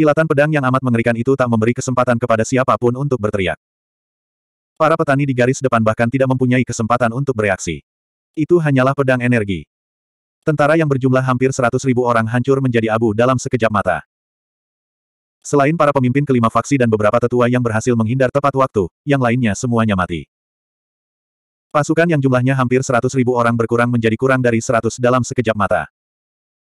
Kilatan pedang yang amat mengerikan itu tak memberi kesempatan kepada siapapun untuk berteriak. Para petani di garis depan bahkan tidak mempunyai kesempatan untuk bereaksi. Itu hanyalah pedang energi. Tentara yang berjumlah hampir seratus ribu orang hancur menjadi abu dalam sekejap mata. Selain para pemimpin kelima faksi dan beberapa tetua yang berhasil menghindar tepat waktu, yang lainnya semuanya mati. Pasukan yang jumlahnya hampir seratus ribu orang berkurang menjadi kurang dari seratus dalam sekejap mata.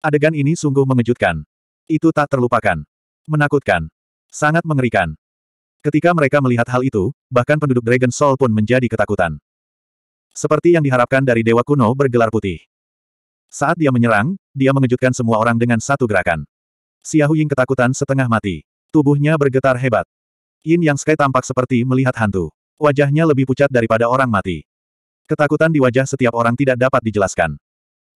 Adegan ini sungguh mengejutkan. Itu tak terlupakan. Menakutkan. Sangat mengerikan. Ketika mereka melihat hal itu, bahkan penduduk Dragon Soul pun menjadi ketakutan. Seperti yang diharapkan dari dewa kuno bergelar putih. Saat dia menyerang, dia mengejutkan semua orang dengan satu gerakan. Xiahu Ying ketakutan setengah mati. Tubuhnya bergetar hebat. Yin Yang Sky tampak seperti melihat hantu. Wajahnya lebih pucat daripada orang mati. Ketakutan di wajah setiap orang tidak dapat dijelaskan.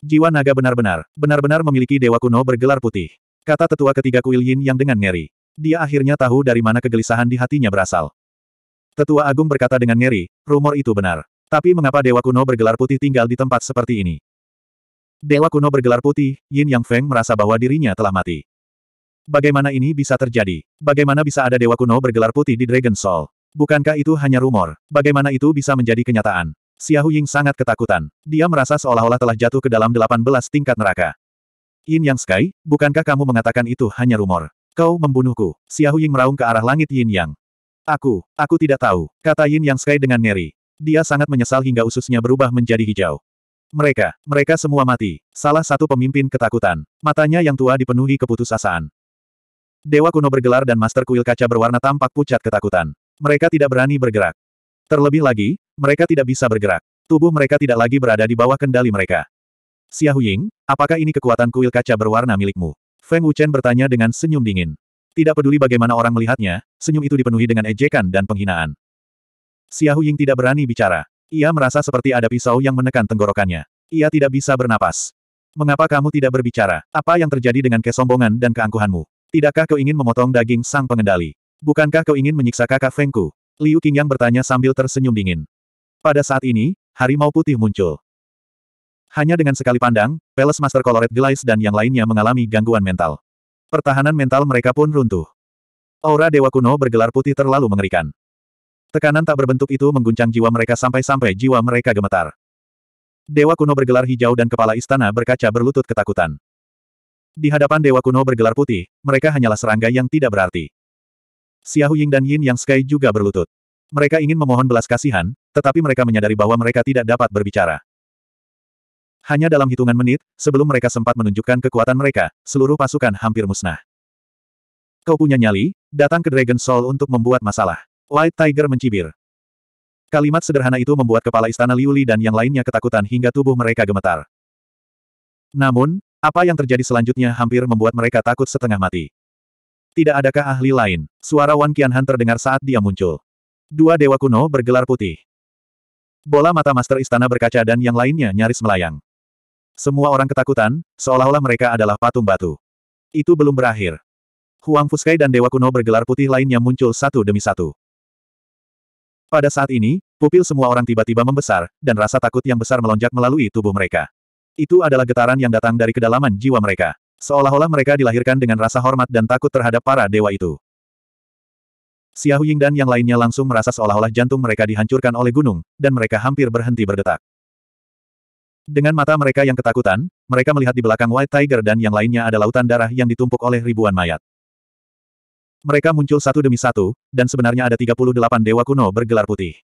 Jiwa naga benar-benar, benar-benar memiliki dewa kuno bergelar putih. Kata tetua ketiga kuil Yin yang dengan ngeri. Dia akhirnya tahu dari mana kegelisahan di hatinya berasal. Tetua Agung berkata dengan ngeri, rumor itu benar. Tapi mengapa Dewa Kuno bergelar putih tinggal di tempat seperti ini? Dewa Kuno bergelar putih, Yin Yang Feng merasa bahwa dirinya telah mati. Bagaimana ini bisa terjadi? Bagaimana bisa ada Dewa Kuno bergelar putih di Dragon Soul? Bukankah itu hanya rumor? Bagaimana itu bisa menjadi kenyataan? Xiahu Ying sangat ketakutan. Dia merasa seolah-olah telah jatuh ke dalam 18 tingkat neraka. Yin Yang Sky, bukankah kamu mengatakan itu hanya rumor? Kau membunuhku. Ying meraung ke arah langit Yin Yang. Aku, aku tidak tahu, kata Yin Yang Sky dengan ngeri. Dia sangat menyesal hingga ususnya berubah menjadi hijau. Mereka, mereka semua mati. Salah satu pemimpin ketakutan. Matanya yang tua dipenuhi keputusasaan. Dewa kuno bergelar dan master kuil kaca berwarna tampak pucat ketakutan. Mereka tidak berani bergerak. Terlebih lagi, mereka tidak bisa bergerak. Tubuh mereka tidak lagi berada di bawah kendali mereka. Xia Huying, apakah ini kekuatan kuil kaca berwarna milikmu? Feng Wuchen bertanya dengan senyum dingin. Tidak peduli bagaimana orang melihatnya, senyum itu dipenuhi dengan ejekan dan penghinaan. Xia Huying tidak berani bicara. Ia merasa seperti ada pisau yang menekan tenggorokannya. Ia tidak bisa bernapas. Mengapa kamu tidak berbicara? Apa yang terjadi dengan kesombongan dan keangkuhanmu? Tidakkah kau ingin memotong daging sang pengendali? Bukankah kau ingin menyiksa kakak Fengku? Liu Qingyang bertanya sambil tersenyum dingin. Pada saat ini, harimau putih muncul. Hanya dengan sekali pandang, Palace Master Colored Glaze dan yang lainnya mengalami gangguan mental. Pertahanan mental mereka pun runtuh. Aura Dewa Kuno bergelar putih terlalu mengerikan. Tekanan tak berbentuk itu mengguncang jiwa mereka sampai-sampai jiwa mereka gemetar. Dewa Kuno bergelar hijau dan kepala istana berkaca berlutut ketakutan. Di hadapan Dewa Kuno bergelar putih, mereka hanyalah serangga yang tidak berarti. Xiahu Ying dan Yin Yang Sky juga berlutut. Mereka ingin memohon belas kasihan, tetapi mereka menyadari bahwa mereka tidak dapat berbicara. Hanya dalam hitungan menit, sebelum mereka sempat menunjukkan kekuatan mereka, seluruh pasukan hampir musnah. Kau punya nyali, datang ke Dragon Soul untuk membuat masalah. White Tiger mencibir. Kalimat sederhana itu membuat kepala istana Liuli dan yang lainnya ketakutan hingga tubuh mereka gemetar. Namun, apa yang terjadi selanjutnya hampir membuat mereka takut setengah mati. Tidak adakah ahli lain? Suara Wan Qianhan terdengar saat dia muncul. Dua dewa kuno bergelar putih. Bola mata master istana berkaca dan yang lainnya nyaris melayang. Semua orang ketakutan, seolah-olah mereka adalah patung batu. Itu belum berakhir. Huang Fuskai dan Dewa Kuno bergelar putih lainnya muncul satu demi satu. Pada saat ini, pupil semua orang tiba-tiba membesar, dan rasa takut yang besar melonjak melalui tubuh mereka. Itu adalah getaran yang datang dari kedalaman jiwa mereka. Seolah-olah mereka dilahirkan dengan rasa hormat dan takut terhadap para dewa itu. Xiao Ying dan yang lainnya langsung merasa seolah-olah jantung mereka dihancurkan oleh gunung, dan mereka hampir berhenti berdetak. Dengan mata mereka yang ketakutan, mereka melihat di belakang White Tiger dan yang lainnya ada lautan darah yang ditumpuk oleh ribuan mayat. Mereka muncul satu demi satu, dan sebenarnya ada 38 dewa kuno bergelar putih.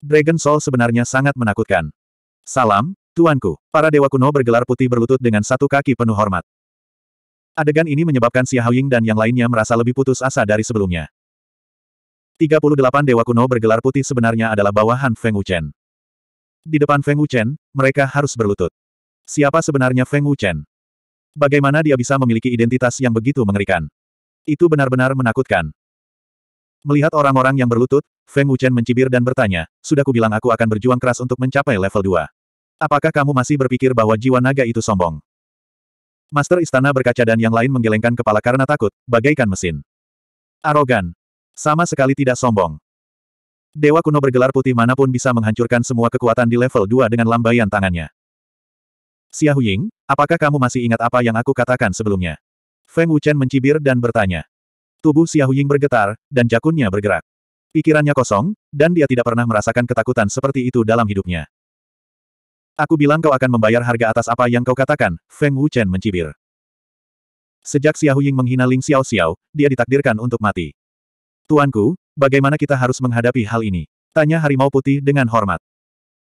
Dragon Soul sebenarnya sangat menakutkan. Salam, Tuanku. Para dewa kuno bergelar putih berlutut dengan satu kaki penuh hormat. Adegan ini menyebabkan Xia Haoying dan yang lainnya merasa lebih putus asa dari sebelumnya. 38 dewa kuno bergelar putih sebenarnya adalah bawahan Feng Wuchen. Di depan Feng Wuchen, mereka harus berlutut. Siapa sebenarnya Feng Wuchen? Bagaimana dia bisa memiliki identitas yang begitu mengerikan? Itu benar-benar menakutkan. Melihat orang-orang yang berlutut, Feng Wuchen mencibir dan bertanya, sudah kubilang aku akan berjuang keras untuk mencapai level 2. Apakah kamu masih berpikir bahwa jiwa naga itu sombong? Master istana berkaca dan yang lain menggelengkan kepala karena takut, bagaikan mesin. Arogan. Sama sekali tidak sombong. Dewa kuno bergelar putih manapun bisa menghancurkan semua kekuatan di level 2 dengan lambaian tangannya. Xia Huying, apakah kamu masih ingat apa yang aku katakan sebelumnya? Feng Wuchen mencibir dan bertanya. Tubuh Xia Huying bergetar, dan jakunnya bergerak. Pikirannya kosong, dan dia tidak pernah merasakan ketakutan seperti itu dalam hidupnya. Aku bilang kau akan membayar harga atas apa yang kau katakan, Feng Wuchen mencibir. Sejak Xia Huying menghina Ling Xiao Xiao, dia ditakdirkan untuk mati. Tuanku, Bagaimana kita harus menghadapi hal ini? Tanya Harimau Putih dengan hormat.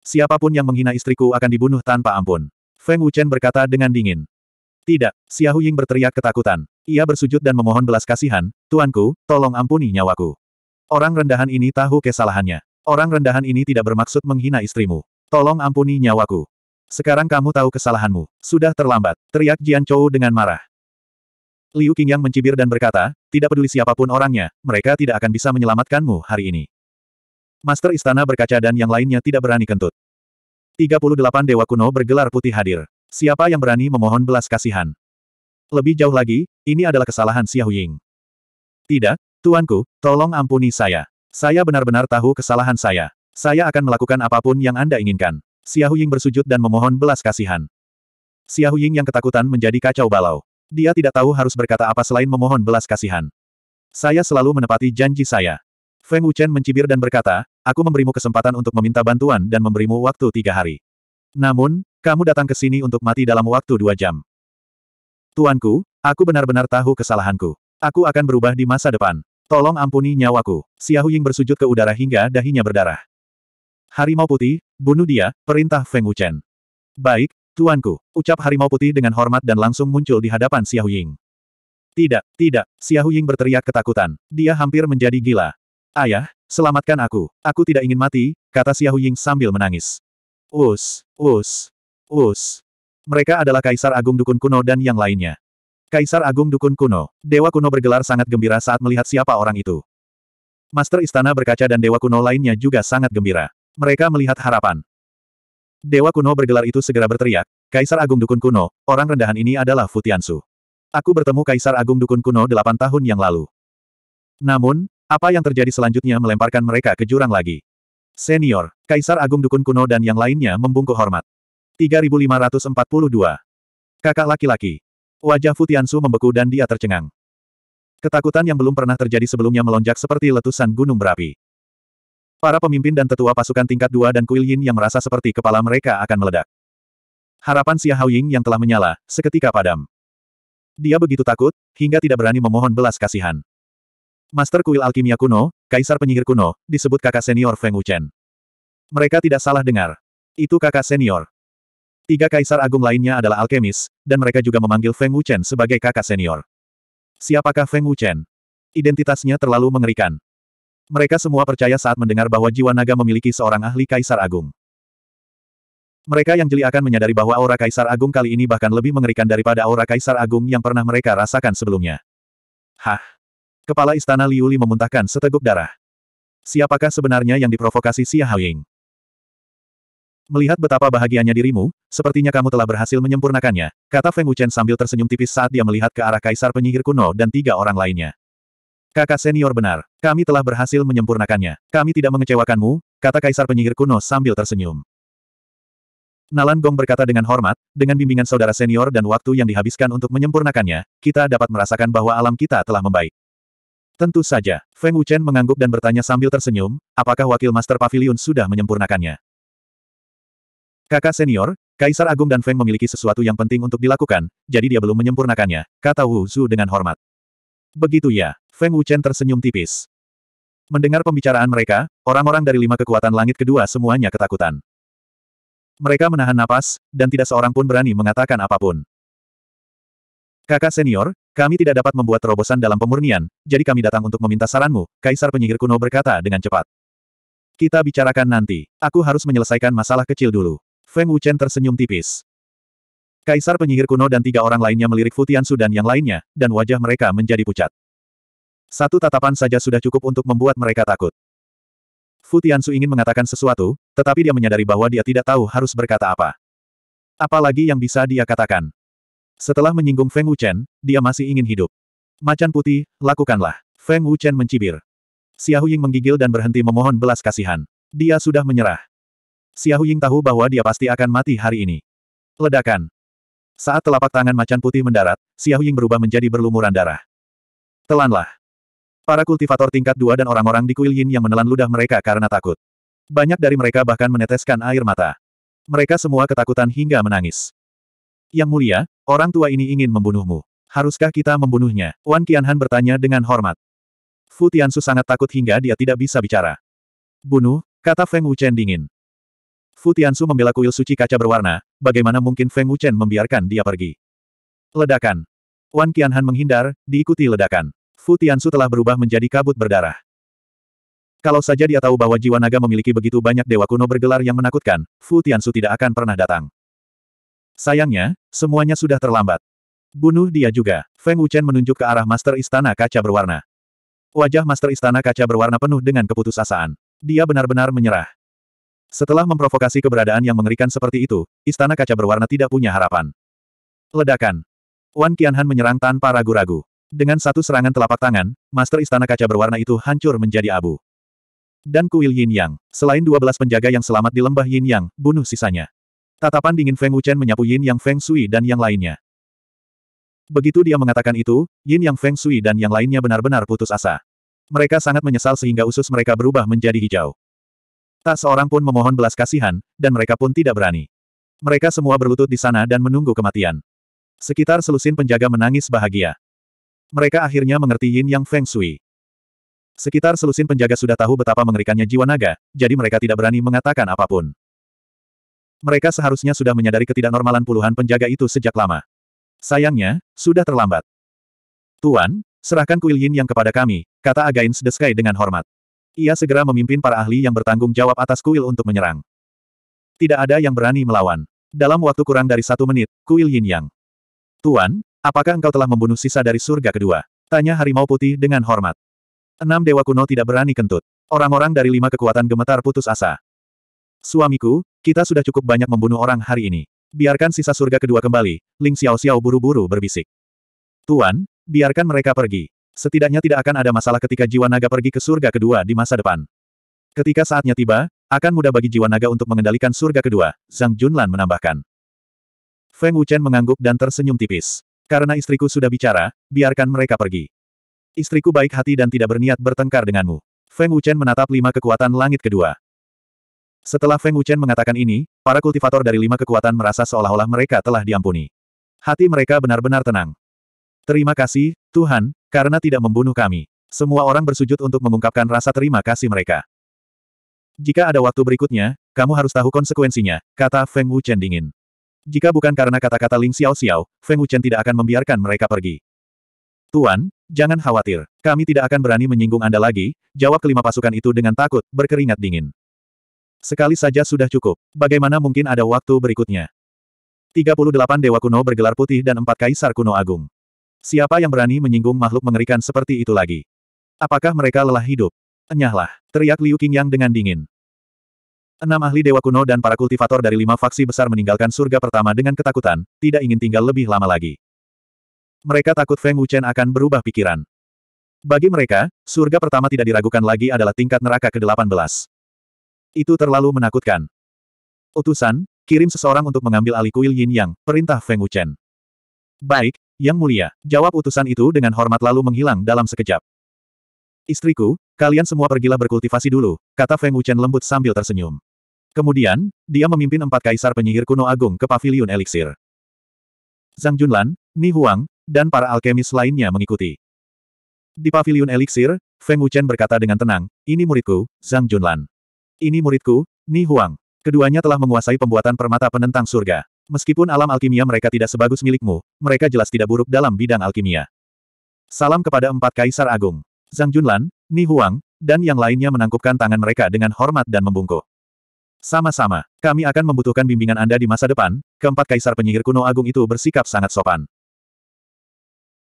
Siapapun yang menghina istriku akan dibunuh tanpa ampun. Feng Wuchen berkata dengan dingin. Tidak, Xiahu Ying berteriak ketakutan. Ia bersujud dan memohon belas kasihan, Tuanku, tolong ampuni nyawaku. Orang rendahan ini tahu kesalahannya. Orang rendahan ini tidak bermaksud menghina istrimu. Tolong ampuni nyawaku. Sekarang kamu tahu kesalahanmu. Sudah terlambat, teriak Jian Chou dengan marah. Liu Qingyang mencibir dan berkata, tidak peduli siapapun orangnya, mereka tidak akan bisa menyelamatkanmu hari ini. Master Istana berkaca dan yang lainnya tidak berani kentut. 38 Dewa Kuno bergelar putih hadir. Siapa yang berani memohon belas kasihan? Lebih jauh lagi, ini adalah kesalahan Xiao Ying. Tidak, Tuanku, tolong ampuni saya. Saya benar-benar tahu kesalahan saya. Saya akan melakukan apapun yang Anda inginkan. Xiao Ying bersujud dan memohon belas kasihan. Xiao Ying yang ketakutan menjadi kacau balau. Dia tidak tahu harus berkata apa selain memohon belas kasihan. Saya selalu menepati janji saya. Feng Wuchen mencibir dan berkata, aku memberimu kesempatan untuk meminta bantuan dan memberimu waktu tiga hari. Namun, kamu datang ke sini untuk mati dalam waktu dua jam. Tuanku, aku benar-benar tahu kesalahanku. Aku akan berubah di masa depan. Tolong ampuni nyawaku. Xiahu Ying bersujud ke udara hingga dahinya berdarah. Harimau putih, bunuh dia, perintah Feng Wuchen. Baik, Tuanku, ucap harimau putih dengan hormat dan langsung muncul di hadapan Xiao Ying. Tidak, tidak, Xiao Ying berteriak ketakutan. Dia hampir menjadi gila. Ayah, selamatkan aku. Aku tidak ingin mati, kata Xiao Ying sambil menangis. Us, us, us. Mereka adalah Kaisar Agung Dukun Kuno dan yang lainnya. Kaisar Agung Dukun Kuno, Dewa Kuno bergelar sangat gembira saat melihat siapa orang itu. Master Istana Berkaca dan Dewa Kuno lainnya juga sangat gembira. Mereka melihat harapan. Dewa kuno bergelar itu segera berteriak, Kaisar Agung Dukun Kuno, orang rendahan ini adalah Futiansu. Aku bertemu Kaisar Agung Dukun Kuno delapan tahun yang lalu. Namun, apa yang terjadi selanjutnya melemparkan mereka ke jurang lagi. Senior, Kaisar Agung Dukun Kuno dan yang lainnya membungkuk hormat. 3542. Kakak laki-laki. Wajah Futiansu membeku dan dia tercengang. Ketakutan yang belum pernah terjadi sebelumnya melonjak seperti letusan gunung berapi. Para pemimpin dan tetua pasukan tingkat dua dan Kuil Yin yang merasa seperti kepala mereka akan meledak. Harapan Xia Ying yang telah menyala, seketika padam. Dia begitu takut, hingga tidak berani memohon belas kasihan. Master Kuil Alkimia Kuno, Kaisar Penyihir Kuno, disebut kakak senior Feng Wuchen. Mereka tidak salah dengar. Itu kakak senior. Tiga kaisar agung lainnya adalah alkemis, dan mereka juga memanggil Feng Wuchen sebagai kakak senior. Siapakah Feng Wuchen? Identitasnya terlalu mengerikan. Mereka semua percaya saat mendengar bahwa jiwa naga memiliki seorang ahli Kaisar Agung. Mereka yang jeli akan menyadari bahwa aura Kaisar Agung kali ini bahkan lebih mengerikan daripada aura Kaisar Agung yang pernah mereka rasakan sebelumnya. Hah! Kepala Istana Liuli memuntahkan seteguk darah. Siapakah sebenarnya yang diprovokasi Xia Haoying? Melihat betapa bahagianya dirimu, sepertinya kamu telah berhasil menyempurnakannya, kata Feng Wuchen sambil tersenyum tipis saat dia melihat ke arah Kaisar Penyihir Kuno dan tiga orang lainnya. Kakak senior benar, kami telah berhasil menyempurnakannya. Kami tidak mengecewakanmu, kata kaisar penyihir kuno sambil tersenyum. Nalan Gong berkata dengan hormat, dengan bimbingan saudara senior dan waktu yang dihabiskan untuk menyempurnakannya, kita dapat merasakan bahwa alam kita telah membaik. Tentu saja, Feng Wuchen mengangguk dan bertanya sambil tersenyum, apakah wakil Master Pavilion sudah menyempurnakannya? Kakak senior, Kaisar Agung dan Feng memiliki sesuatu yang penting untuk dilakukan, jadi dia belum menyempurnakannya, kata Wu Zhu dengan hormat. Begitu ya, Feng Wuchen tersenyum tipis. Mendengar pembicaraan mereka, orang-orang dari lima kekuatan langit kedua semuanya ketakutan. Mereka menahan napas, dan tidak seorang pun berani mengatakan apapun. Kakak senior, kami tidak dapat membuat terobosan dalam pemurnian, jadi kami datang untuk meminta saranmu, Kaisar Penyihir Kuno berkata dengan cepat. Kita bicarakan nanti, aku harus menyelesaikan masalah kecil dulu. Feng Wuchen tersenyum tipis. Kaisar penyihir kuno dan tiga orang lainnya melirik Futiansu dan yang lainnya, dan wajah mereka menjadi pucat. Satu tatapan saja sudah cukup untuk membuat mereka takut. Futian Su ingin mengatakan sesuatu, tetapi dia menyadari bahwa dia tidak tahu harus berkata apa. Apalagi yang bisa dia katakan. Setelah menyinggung Feng Wuchen, dia masih ingin hidup. Macan putih, lakukanlah. Feng Wuchen mencibir. Xiahu Ying menggigil dan berhenti memohon belas kasihan. Dia sudah menyerah. Xiahu Ying tahu bahwa dia pasti akan mati hari ini. Ledakan. Saat telapak tangan macan putih mendarat, Ying berubah menjadi berlumuran darah. Telanlah. Para kultivator tingkat dua dan orang-orang di kuil Yin yang menelan ludah mereka karena takut. Banyak dari mereka bahkan meneteskan air mata. Mereka semua ketakutan hingga menangis. Yang mulia, orang tua ini ingin membunuhmu. Haruskah kita membunuhnya? Wan Qianhan bertanya dengan hormat. Fu Tiansu sangat takut hingga dia tidak bisa bicara. Bunuh, kata Feng Wuchen dingin. Fu Tiansu membela kuil suci kaca berwarna, bagaimana mungkin Feng Wuchen membiarkan dia pergi? Ledakan. Wan Qianhan menghindar, diikuti ledakan. Fu Tiansu telah berubah menjadi kabut berdarah. Kalau saja dia tahu bahwa jiwa naga memiliki begitu banyak dewa kuno bergelar yang menakutkan, Fu Tiansu tidak akan pernah datang. Sayangnya, semuanya sudah terlambat. Bunuh dia juga. Feng Wuchen menunjuk ke arah Master Istana Kaca Berwarna. Wajah Master Istana Kaca Berwarna penuh dengan keputusasaan. Dia benar-benar menyerah. Setelah memprovokasi keberadaan yang mengerikan seperti itu, istana kaca berwarna tidak punya harapan. Ledakan. Wan Qianhan menyerang tanpa ragu-ragu. Dengan satu serangan telapak tangan, master istana kaca berwarna itu hancur menjadi abu. Dan kuil Yin Yang, selain 12 penjaga yang selamat di lembah Yin Yang, bunuh sisanya. Tatapan dingin Feng Wuchen menyapu Yin Yang Feng Sui dan yang lainnya. Begitu dia mengatakan itu, Yin Yang Feng Sui dan yang lainnya benar-benar putus asa. Mereka sangat menyesal sehingga usus mereka berubah menjadi hijau. Tak seorang pun memohon belas kasihan, dan mereka pun tidak berani. Mereka semua berlutut di sana dan menunggu kematian. Sekitar selusin penjaga menangis bahagia. Mereka akhirnya mengerti Yin Yang Feng Shui. Sekitar selusin penjaga sudah tahu betapa mengerikannya jiwa naga, jadi mereka tidak berani mengatakan apapun. Mereka seharusnya sudah menyadari ketidaknormalan puluhan penjaga itu sejak lama. Sayangnya, sudah terlambat. Tuan, serahkan kuil Yin Yang kepada kami, kata Agains the Sky dengan hormat. Ia segera memimpin para ahli yang bertanggung jawab atas kuil untuk menyerang. Tidak ada yang berani melawan. Dalam waktu kurang dari satu menit, kuil Yin Yang. Tuan, apakah engkau telah membunuh sisa dari surga kedua? Tanya Harimau Putih dengan hormat. Enam dewa kuno tidak berani kentut. Orang-orang dari lima kekuatan gemetar putus asa. Suamiku, kita sudah cukup banyak membunuh orang hari ini. Biarkan sisa surga kedua kembali, Ling Xiao Xiao buru-buru berbisik. Tuan, biarkan mereka pergi. Setidaknya tidak akan ada masalah ketika jiwa naga pergi ke surga kedua di masa depan. Ketika saatnya tiba, akan mudah bagi jiwa naga untuk mengendalikan surga kedua, Zhang Junlan menambahkan. Feng Wuchen mengangguk dan tersenyum tipis. Karena istriku sudah bicara, biarkan mereka pergi. Istriku baik hati dan tidak berniat bertengkar denganmu. Feng Wuchen menatap lima kekuatan langit kedua. Setelah Feng Wuchen mengatakan ini, para kultivator dari lima kekuatan merasa seolah-olah mereka telah diampuni. Hati mereka benar-benar tenang. Terima kasih, Tuhan, karena tidak membunuh kami. Semua orang bersujud untuk mengungkapkan rasa terima kasih mereka. Jika ada waktu berikutnya, kamu harus tahu konsekuensinya, kata Feng Wuchen dingin. Jika bukan karena kata-kata Ling Xiao Xiao, Feng Wuchen tidak akan membiarkan mereka pergi. Tuan, jangan khawatir, kami tidak akan berani menyinggung Anda lagi, jawab kelima pasukan itu dengan takut, berkeringat dingin. Sekali saja sudah cukup, bagaimana mungkin ada waktu berikutnya? 38 Dewa Kuno bergelar putih dan empat Kaisar Kuno Agung. Siapa yang berani menyinggung makhluk mengerikan seperti itu lagi? Apakah mereka lelah hidup? Enyahlah, teriak Liu Qingyang dengan dingin. Enam ahli dewa kuno dan para kultivator dari lima faksi besar meninggalkan surga pertama dengan ketakutan, tidak ingin tinggal lebih lama lagi. Mereka takut Feng Wuchen akan berubah pikiran. Bagi mereka, surga pertama tidak diragukan lagi adalah tingkat neraka ke-18. Itu terlalu menakutkan. Utusan, kirim seseorang untuk mengambil alih kuil Yin Yang, perintah Feng Wuchen. Baik, yang mulia, jawab utusan itu dengan hormat lalu menghilang dalam sekejap. Istriku, kalian semua pergilah berkultivasi dulu, kata Feng Wuchen lembut sambil tersenyum. Kemudian, dia memimpin empat kaisar penyihir kuno agung ke paviliun eliksir. Zhang Junlan, Ni Huang, dan para alkemis lainnya mengikuti. Di paviliun eliksir, Feng Wuchen berkata dengan tenang, ini muridku, Zhang Junlan. Ini muridku, Ni Huang. Keduanya telah menguasai pembuatan permata penentang surga. Meskipun alam alkimia mereka tidak sebagus milikmu, mereka jelas tidak buruk dalam bidang alkimia. Salam kepada empat kaisar agung. Zhang Junlan, Ni Huang, dan yang lainnya menangkupkan tangan mereka dengan hormat dan membungkuk. Sama-sama, kami akan membutuhkan bimbingan Anda di masa depan, keempat kaisar penyihir kuno agung itu bersikap sangat sopan.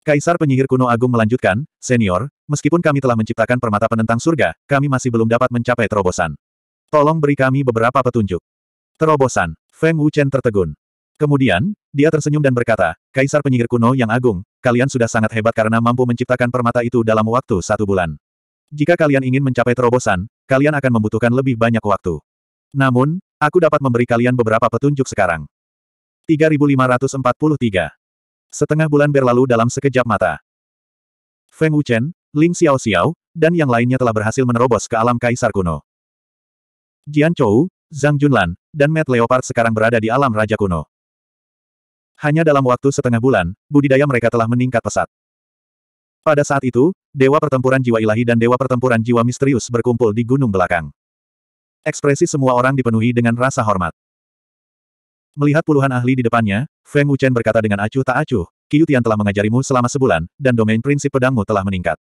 Kaisar penyihir kuno agung melanjutkan, Senior, meskipun kami telah menciptakan permata penentang surga, kami masih belum dapat mencapai terobosan. Tolong beri kami beberapa petunjuk. Terobosan, Feng Wuchen tertegun. Kemudian, dia tersenyum dan berkata, Kaisar penyihir kuno yang agung, kalian sudah sangat hebat karena mampu menciptakan permata itu dalam waktu satu bulan. Jika kalian ingin mencapai terobosan, kalian akan membutuhkan lebih banyak waktu. Namun, aku dapat memberi kalian beberapa petunjuk sekarang. 3543 Setengah bulan berlalu dalam sekejap mata. Feng Wuchen, Ling Xiao Xiao, dan yang lainnya telah berhasil menerobos ke alam Kaisar kuno. Jian Chou, Zhang Junlan, dan Matt Leopard sekarang berada di alam Raja kuno. Hanya dalam waktu setengah bulan, budidaya mereka telah meningkat pesat. Pada saat itu, Dewa Pertempuran Jiwa Ilahi dan Dewa Pertempuran Jiwa Misterius berkumpul di gunung belakang. Ekspresi semua orang dipenuhi dengan rasa hormat. Melihat puluhan ahli di depannya, Feng Wuchen berkata dengan acuh tak acuh, Qiutian telah mengajarimu selama sebulan, dan domain prinsip pedangmu telah meningkat.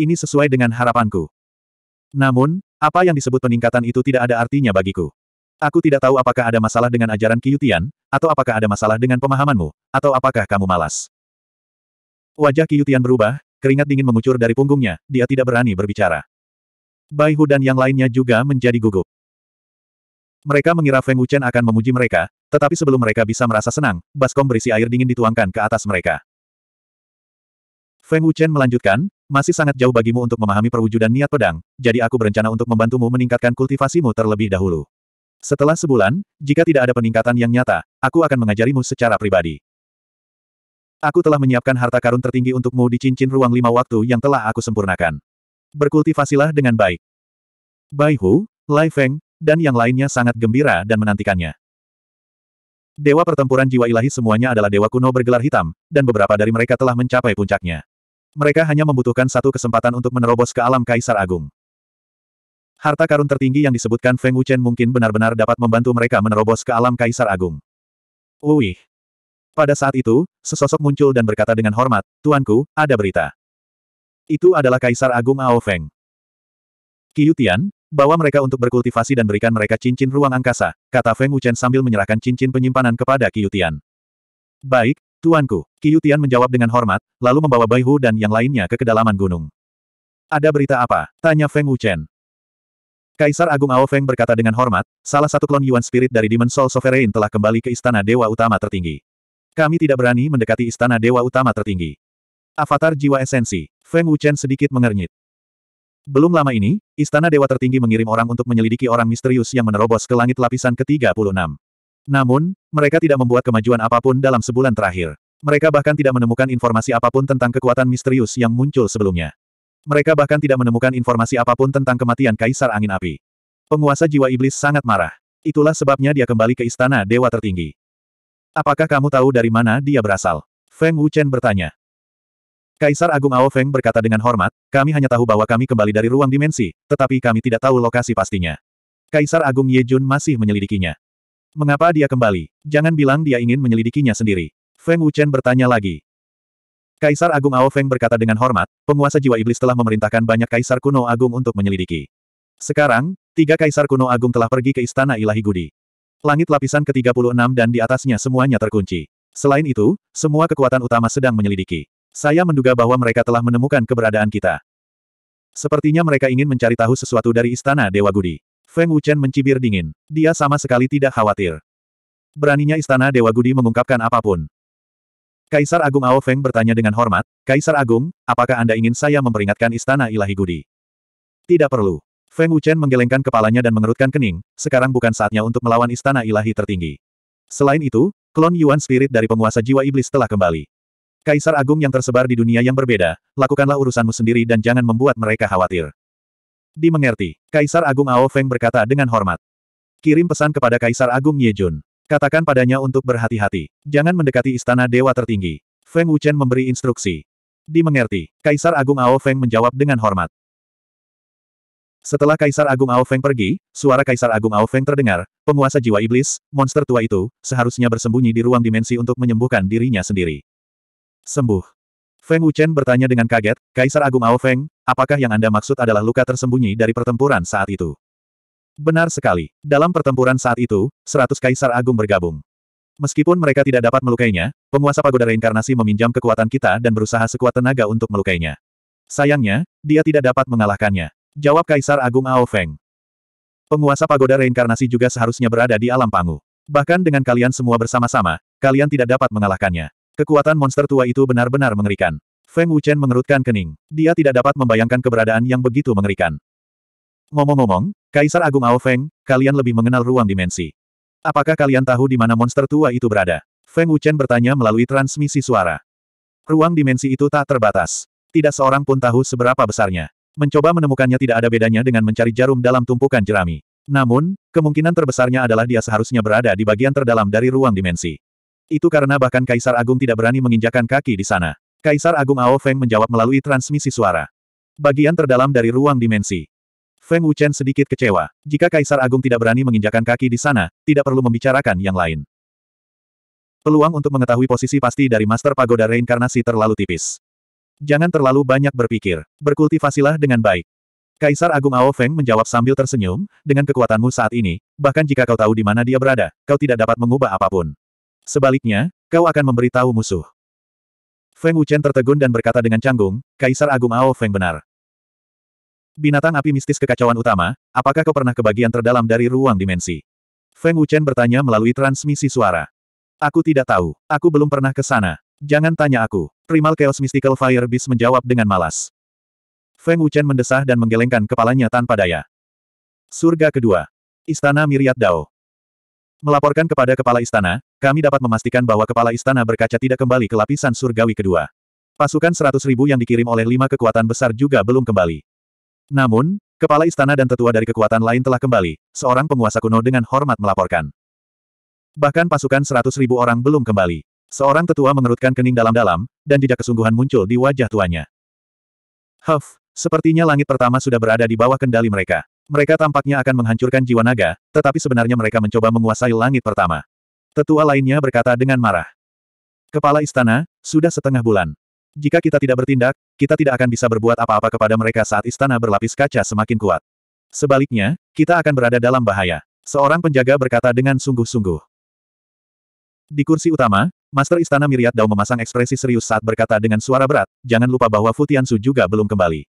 Ini sesuai dengan harapanku. Namun, apa yang disebut peningkatan itu tidak ada artinya bagiku. Aku tidak tahu apakah ada masalah dengan ajaran Kiyutian, atau apakah ada masalah dengan pemahamanmu, atau apakah kamu malas. Wajah Kiyutian berubah, keringat dingin mengucur dari punggungnya, dia tidak berani berbicara. Bai Hu dan yang lainnya juga menjadi gugup. Mereka mengira Feng Wuchen akan memuji mereka, tetapi sebelum mereka bisa merasa senang, baskom berisi air dingin dituangkan ke atas mereka. Feng Wuchen melanjutkan, masih sangat jauh bagimu untuk memahami perwujudan niat pedang, jadi aku berencana untuk membantumu meningkatkan kultivasimu terlebih dahulu. Setelah sebulan, jika tidak ada peningkatan yang nyata, aku akan mengajarimu secara pribadi. Aku telah menyiapkan harta karun tertinggi untukmu di cincin ruang lima waktu yang telah aku sempurnakan. Berkultivasilah dengan baik. Bai Hu, Lai Feng, dan yang lainnya sangat gembira dan menantikannya. Dewa pertempuran jiwa ilahi semuanya adalah dewa kuno bergelar hitam, dan beberapa dari mereka telah mencapai puncaknya. Mereka hanya membutuhkan satu kesempatan untuk menerobos ke alam Kaisar Agung. Harta karun tertinggi yang disebutkan Feng Wuchen mungkin benar-benar dapat membantu mereka menerobos ke alam Kaisar Agung. Uih. Pada saat itu, sesosok muncul dan berkata dengan hormat, Tuanku, ada berita. Itu adalah Kaisar Agung Ao Feng. Yutian, bawa mereka untuk berkultivasi dan berikan mereka cincin ruang angkasa, kata Feng Wuchen sambil menyerahkan cincin penyimpanan kepada Yutian. Baik, Tuanku, Yutian menjawab dengan hormat, lalu membawa Bai Hu dan yang lainnya ke kedalaman gunung. Ada berita apa? Tanya Feng Wuchen. Kaisar Agung Ao Feng berkata dengan hormat, salah satu klon Yuan Spirit dari Demon Soul Sovereign telah kembali ke Istana Dewa Utama Tertinggi. Kami tidak berani mendekati Istana Dewa Utama Tertinggi. Avatar Jiwa Esensi, Feng Wuchen sedikit mengernyit. Belum lama ini, Istana Dewa Tertinggi mengirim orang untuk menyelidiki orang misterius yang menerobos ke langit lapisan ke-36. Namun, mereka tidak membuat kemajuan apapun dalam sebulan terakhir. Mereka bahkan tidak menemukan informasi apapun tentang kekuatan misterius yang muncul sebelumnya. Mereka bahkan tidak menemukan informasi apapun tentang kematian Kaisar Angin Api. Penguasa jiwa iblis sangat marah. Itulah sebabnya dia kembali ke istana dewa tertinggi. Apakah kamu tahu dari mana dia berasal? Feng Wuchen bertanya. Kaisar Agung Ao Feng berkata dengan hormat, kami hanya tahu bahwa kami kembali dari ruang dimensi, tetapi kami tidak tahu lokasi pastinya. Kaisar Agung Ye Jun masih menyelidikinya. Mengapa dia kembali? Jangan bilang dia ingin menyelidikinya sendiri. Feng Wuchen bertanya lagi. Kaisar Agung Ao Feng berkata dengan hormat, penguasa jiwa iblis telah memerintahkan banyak kaisar kuno agung untuk menyelidiki. Sekarang, tiga kaisar kuno agung telah pergi ke istana ilahi Gudi. Langit lapisan ke-36 dan di atasnya semuanya terkunci. Selain itu, semua kekuatan utama sedang menyelidiki. Saya menduga bahwa mereka telah menemukan keberadaan kita. Sepertinya mereka ingin mencari tahu sesuatu dari istana Dewa Gudi. Feng Wuchen mencibir dingin. Dia sama sekali tidak khawatir. Beraninya istana Dewa Gudi mengungkapkan apapun. Kaisar Agung Ao Feng bertanya dengan hormat, Kaisar Agung, apakah Anda ingin saya memperingatkan Istana Ilahi Gudi? Tidak perlu. Feng Wuchen menggelengkan kepalanya dan mengerutkan kening, sekarang bukan saatnya untuk melawan Istana Ilahi tertinggi. Selain itu, klon Yuan Spirit dari penguasa jiwa iblis telah kembali. Kaisar Agung yang tersebar di dunia yang berbeda, lakukanlah urusanmu sendiri dan jangan membuat mereka khawatir. Dimengerti, Kaisar Agung Ao Feng berkata dengan hormat. Kirim pesan kepada Kaisar Agung Ye Jun. Katakan padanya untuk berhati-hati. Jangan mendekati istana dewa tertinggi. Feng Wuchen memberi instruksi. Dimengerti, Kaisar Agung Ao Feng menjawab dengan hormat. Setelah Kaisar Agung Ao Feng pergi, suara Kaisar Agung Ao Feng terdengar, penguasa jiwa iblis, monster tua itu, seharusnya bersembunyi di ruang dimensi untuk menyembuhkan dirinya sendiri. Sembuh. Feng Wuchen bertanya dengan kaget, Kaisar Agung Ao Feng, apakah yang Anda maksud adalah luka tersembunyi dari pertempuran saat itu? Benar sekali. Dalam pertempuran saat itu, seratus kaisar agung bergabung. Meskipun mereka tidak dapat melukainya, penguasa pagoda reinkarnasi meminjam kekuatan kita dan berusaha sekuat tenaga untuk melukainya. Sayangnya, dia tidak dapat mengalahkannya. Jawab Kaisar Agung Ao Feng. Penguasa pagoda reinkarnasi juga seharusnya berada di alam pangu. Bahkan dengan kalian semua bersama-sama, kalian tidak dapat mengalahkannya. Kekuatan monster tua itu benar-benar mengerikan. Feng Wuchen mengerutkan kening. Dia tidak dapat membayangkan keberadaan yang begitu mengerikan. Ngomong-ngomong, Kaisar Agung Ao Feng, kalian lebih mengenal ruang dimensi. Apakah kalian tahu di mana monster tua itu berada? Feng Wuchen bertanya melalui transmisi suara. Ruang dimensi itu tak terbatas. Tidak seorang pun tahu seberapa besarnya. Mencoba menemukannya tidak ada bedanya dengan mencari jarum dalam tumpukan jerami. Namun, kemungkinan terbesarnya adalah dia seharusnya berada di bagian terdalam dari ruang dimensi. Itu karena bahkan Kaisar Agung tidak berani menginjakan kaki di sana. Kaisar Agung Ao Feng menjawab melalui transmisi suara. Bagian terdalam dari ruang dimensi. Feng Wuchen sedikit kecewa. Jika Kaisar Agung tidak berani menginjakan kaki di sana, tidak perlu membicarakan yang lain. Peluang untuk mengetahui posisi pasti dari Master Pagoda Reinkarnasi terlalu tipis. Jangan terlalu banyak berpikir. Berkultivasilah dengan baik. Kaisar Agung Ao Feng menjawab sambil tersenyum, dengan kekuatanmu saat ini, bahkan jika kau tahu di mana dia berada, kau tidak dapat mengubah apapun. Sebaliknya, kau akan memberitahu musuh. Feng Wuchen tertegun dan berkata dengan canggung, Kaisar Agung Ao Feng benar. Binatang api mistis kekacauan utama, apakah kau pernah ke bagian terdalam dari ruang dimensi? Feng Wuchen bertanya melalui transmisi suara. Aku tidak tahu. Aku belum pernah ke sana. Jangan tanya aku. Primal Chaos Mystical Fire Beast menjawab dengan malas. Feng Wuchen mendesah dan menggelengkan kepalanya tanpa daya. Surga kedua. Istana Miriat Dao. Melaporkan kepada kepala istana, kami dapat memastikan bahwa kepala istana berkaca tidak kembali ke lapisan surgawi kedua. Pasukan seratus ribu yang dikirim oleh lima kekuatan besar juga belum kembali. Namun, kepala istana dan tetua dari kekuatan lain telah kembali, seorang penguasa kuno dengan hormat melaporkan. Bahkan pasukan seratus ribu orang belum kembali. Seorang tetua mengerutkan kening dalam-dalam, dan jejak kesungguhan muncul di wajah tuanya. Huff, sepertinya langit pertama sudah berada di bawah kendali mereka. Mereka tampaknya akan menghancurkan jiwa naga, tetapi sebenarnya mereka mencoba menguasai langit pertama. Tetua lainnya berkata dengan marah. Kepala istana, sudah setengah bulan. Jika kita tidak bertindak, kita tidak akan bisa berbuat apa-apa kepada mereka saat istana berlapis kaca semakin kuat. Sebaliknya, kita akan berada dalam bahaya. Seorang penjaga berkata dengan sungguh-sungguh. Di kursi utama, Master Istana Miriat Dao memasang ekspresi serius saat berkata dengan suara berat, jangan lupa bahwa Futiansu juga belum kembali.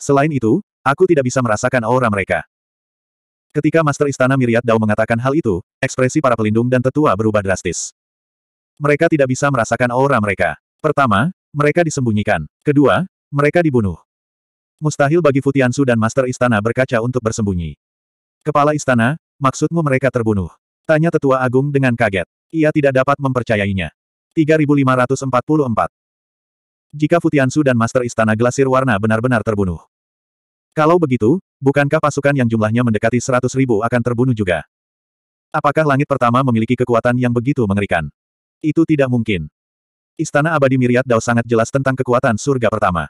Selain itu, aku tidak bisa merasakan aura mereka. Ketika Master Istana Miriat Dao mengatakan hal itu, ekspresi para pelindung dan tetua berubah drastis. Mereka tidak bisa merasakan aura mereka. Pertama, mereka disembunyikan. Kedua, mereka dibunuh. Mustahil bagi Futiansu dan Master Istana berkaca untuk bersembunyi. Kepala Istana, maksudmu mereka terbunuh? Tanya Tetua Agung dengan kaget. Ia tidak dapat mempercayainya. 3544 Jika Futiansu dan Master Istana Glasir Warna benar-benar terbunuh. Kalau begitu, bukankah pasukan yang jumlahnya mendekati 100 ribu akan terbunuh juga? Apakah langit pertama memiliki kekuatan yang begitu mengerikan? Itu tidak mungkin. Istana abadi Miriat Dao sangat jelas tentang kekuatan surga pertama.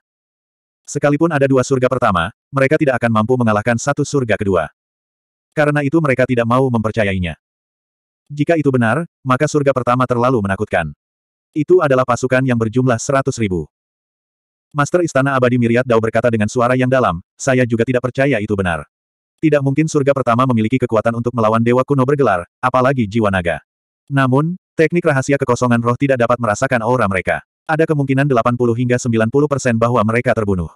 Sekalipun ada dua surga pertama, mereka tidak akan mampu mengalahkan satu surga kedua. Karena itu mereka tidak mau mempercayainya. Jika itu benar, maka surga pertama terlalu menakutkan. Itu adalah pasukan yang berjumlah seratus ribu. Master Istana Abadi Miriat Dao berkata dengan suara yang dalam, saya juga tidak percaya itu benar. Tidak mungkin surga pertama memiliki kekuatan untuk melawan Dewa Kuno bergelar, apalagi jiwa naga. Namun, Teknik rahasia kekosongan roh tidak dapat merasakan aura mereka. Ada kemungkinan 80 hingga 90 persen bahwa mereka terbunuh.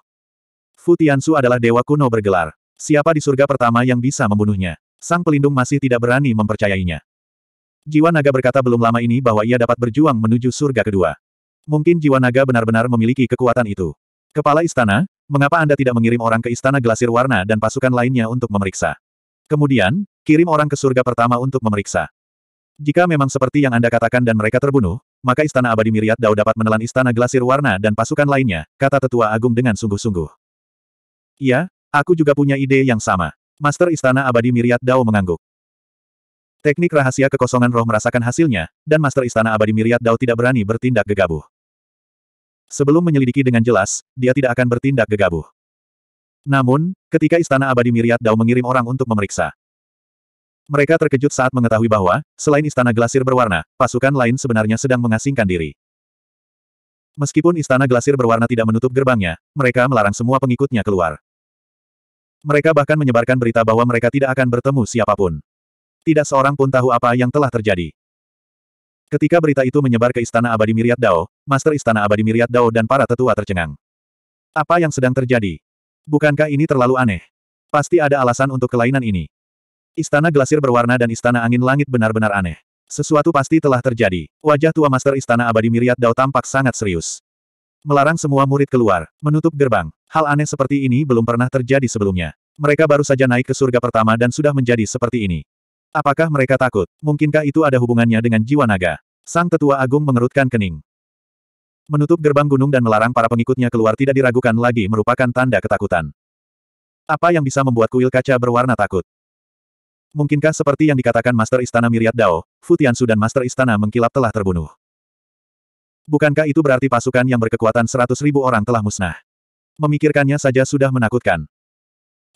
Fu Tiansu adalah dewa kuno bergelar. Siapa di surga pertama yang bisa membunuhnya? Sang pelindung masih tidak berani mempercayainya. Jiwa naga berkata belum lama ini bahwa ia dapat berjuang menuju surga kedua. Mungkin jiwa naga benar-benar memiliki kekuatan itu. Kepala istana, mengapa Anda tidak mengirim orang ke istana gelasir warna dan pasukan lainnya untuk memeriksa? Kemudian, kirim orang ke surga pertama untuk memeriksa. Jika memang seperti yang Anda katakan dan mereka terbunuh, maka Istana Abadi Miriat Dao dapat menelan Istana Glasir Warna dan pasukan lainnya, kata Tetua Agung dengan sungguh-sungguh. Iya, aku juga punya ide yang sama. Master Istana Abadi Miriat Dao mengangguk. Teknik rahasia kekosongan roh merasakan hasilnya, dan Master Istana Abadi Miriat Dao tidak berani bertindak gegabah. Sebelum menyelidiki dengan jelas, dia tidak akan bertindak gegabah. Namun, ketika Istana Abadi Miriat Dao mengirim orang untuk memeriksa, mereka terkejut saat mengetahui bahwa, selain istana glasir berwarna, pasukan lain sebenarnya sedang mengasingkan diri. Meskipun istana glasir berwarna tidak menutup gerbangnya, mereka melarang semua pengikutnya keluar. Mereka bahkan menyebarkan berita bahwa mereka tidak akan bertemu siapapun. Tidak seorang pun tahu apa yang telah terjadi. Ketika berita itu menyebar ke istana abadi Miriat Dao, Master Istana Abadi Miriat Dao dan para tetua tercengang. Apa yang sedang terjadi? Bukankah ini terlalu aneh? Pasti ada alasan untuk kelainan ini. Istana glasir berwarna dan istana angin langit benar-benar aneh. Sesuatu pasti telah terjadi. Wajah tua master istana abadi Miriat Dao tampak sangat serius. Melarang semua murid keluar, menutup gerbang. Hal aneh seperti ini belum pernah terjadi sebelumnya. Mereka baru saja naik ke surga pertama dan sudah menjadi seperti ini. Apakah mereka takut? Mungkinkah itu ada hubungannya dengan jiwa naga? Sang tetua agung mengerutkan kening. Menutup gerbang gunung dan melarang para pengikutnya keluar tidak diragukan lagi merupakan tanda ketakutan. Apa yang bisa membuat kuil kaca berwarna takut? Mungkinkah seperti yang dikatakan Master Istana Miriat Dao, Futiansu dan Master Istana mengkilap telah terbunuh? Bukankah itu berarti pasukan yang berkekuatan seratus ribu orang telah musnah? Memikirkannya saja sudah menakutkan.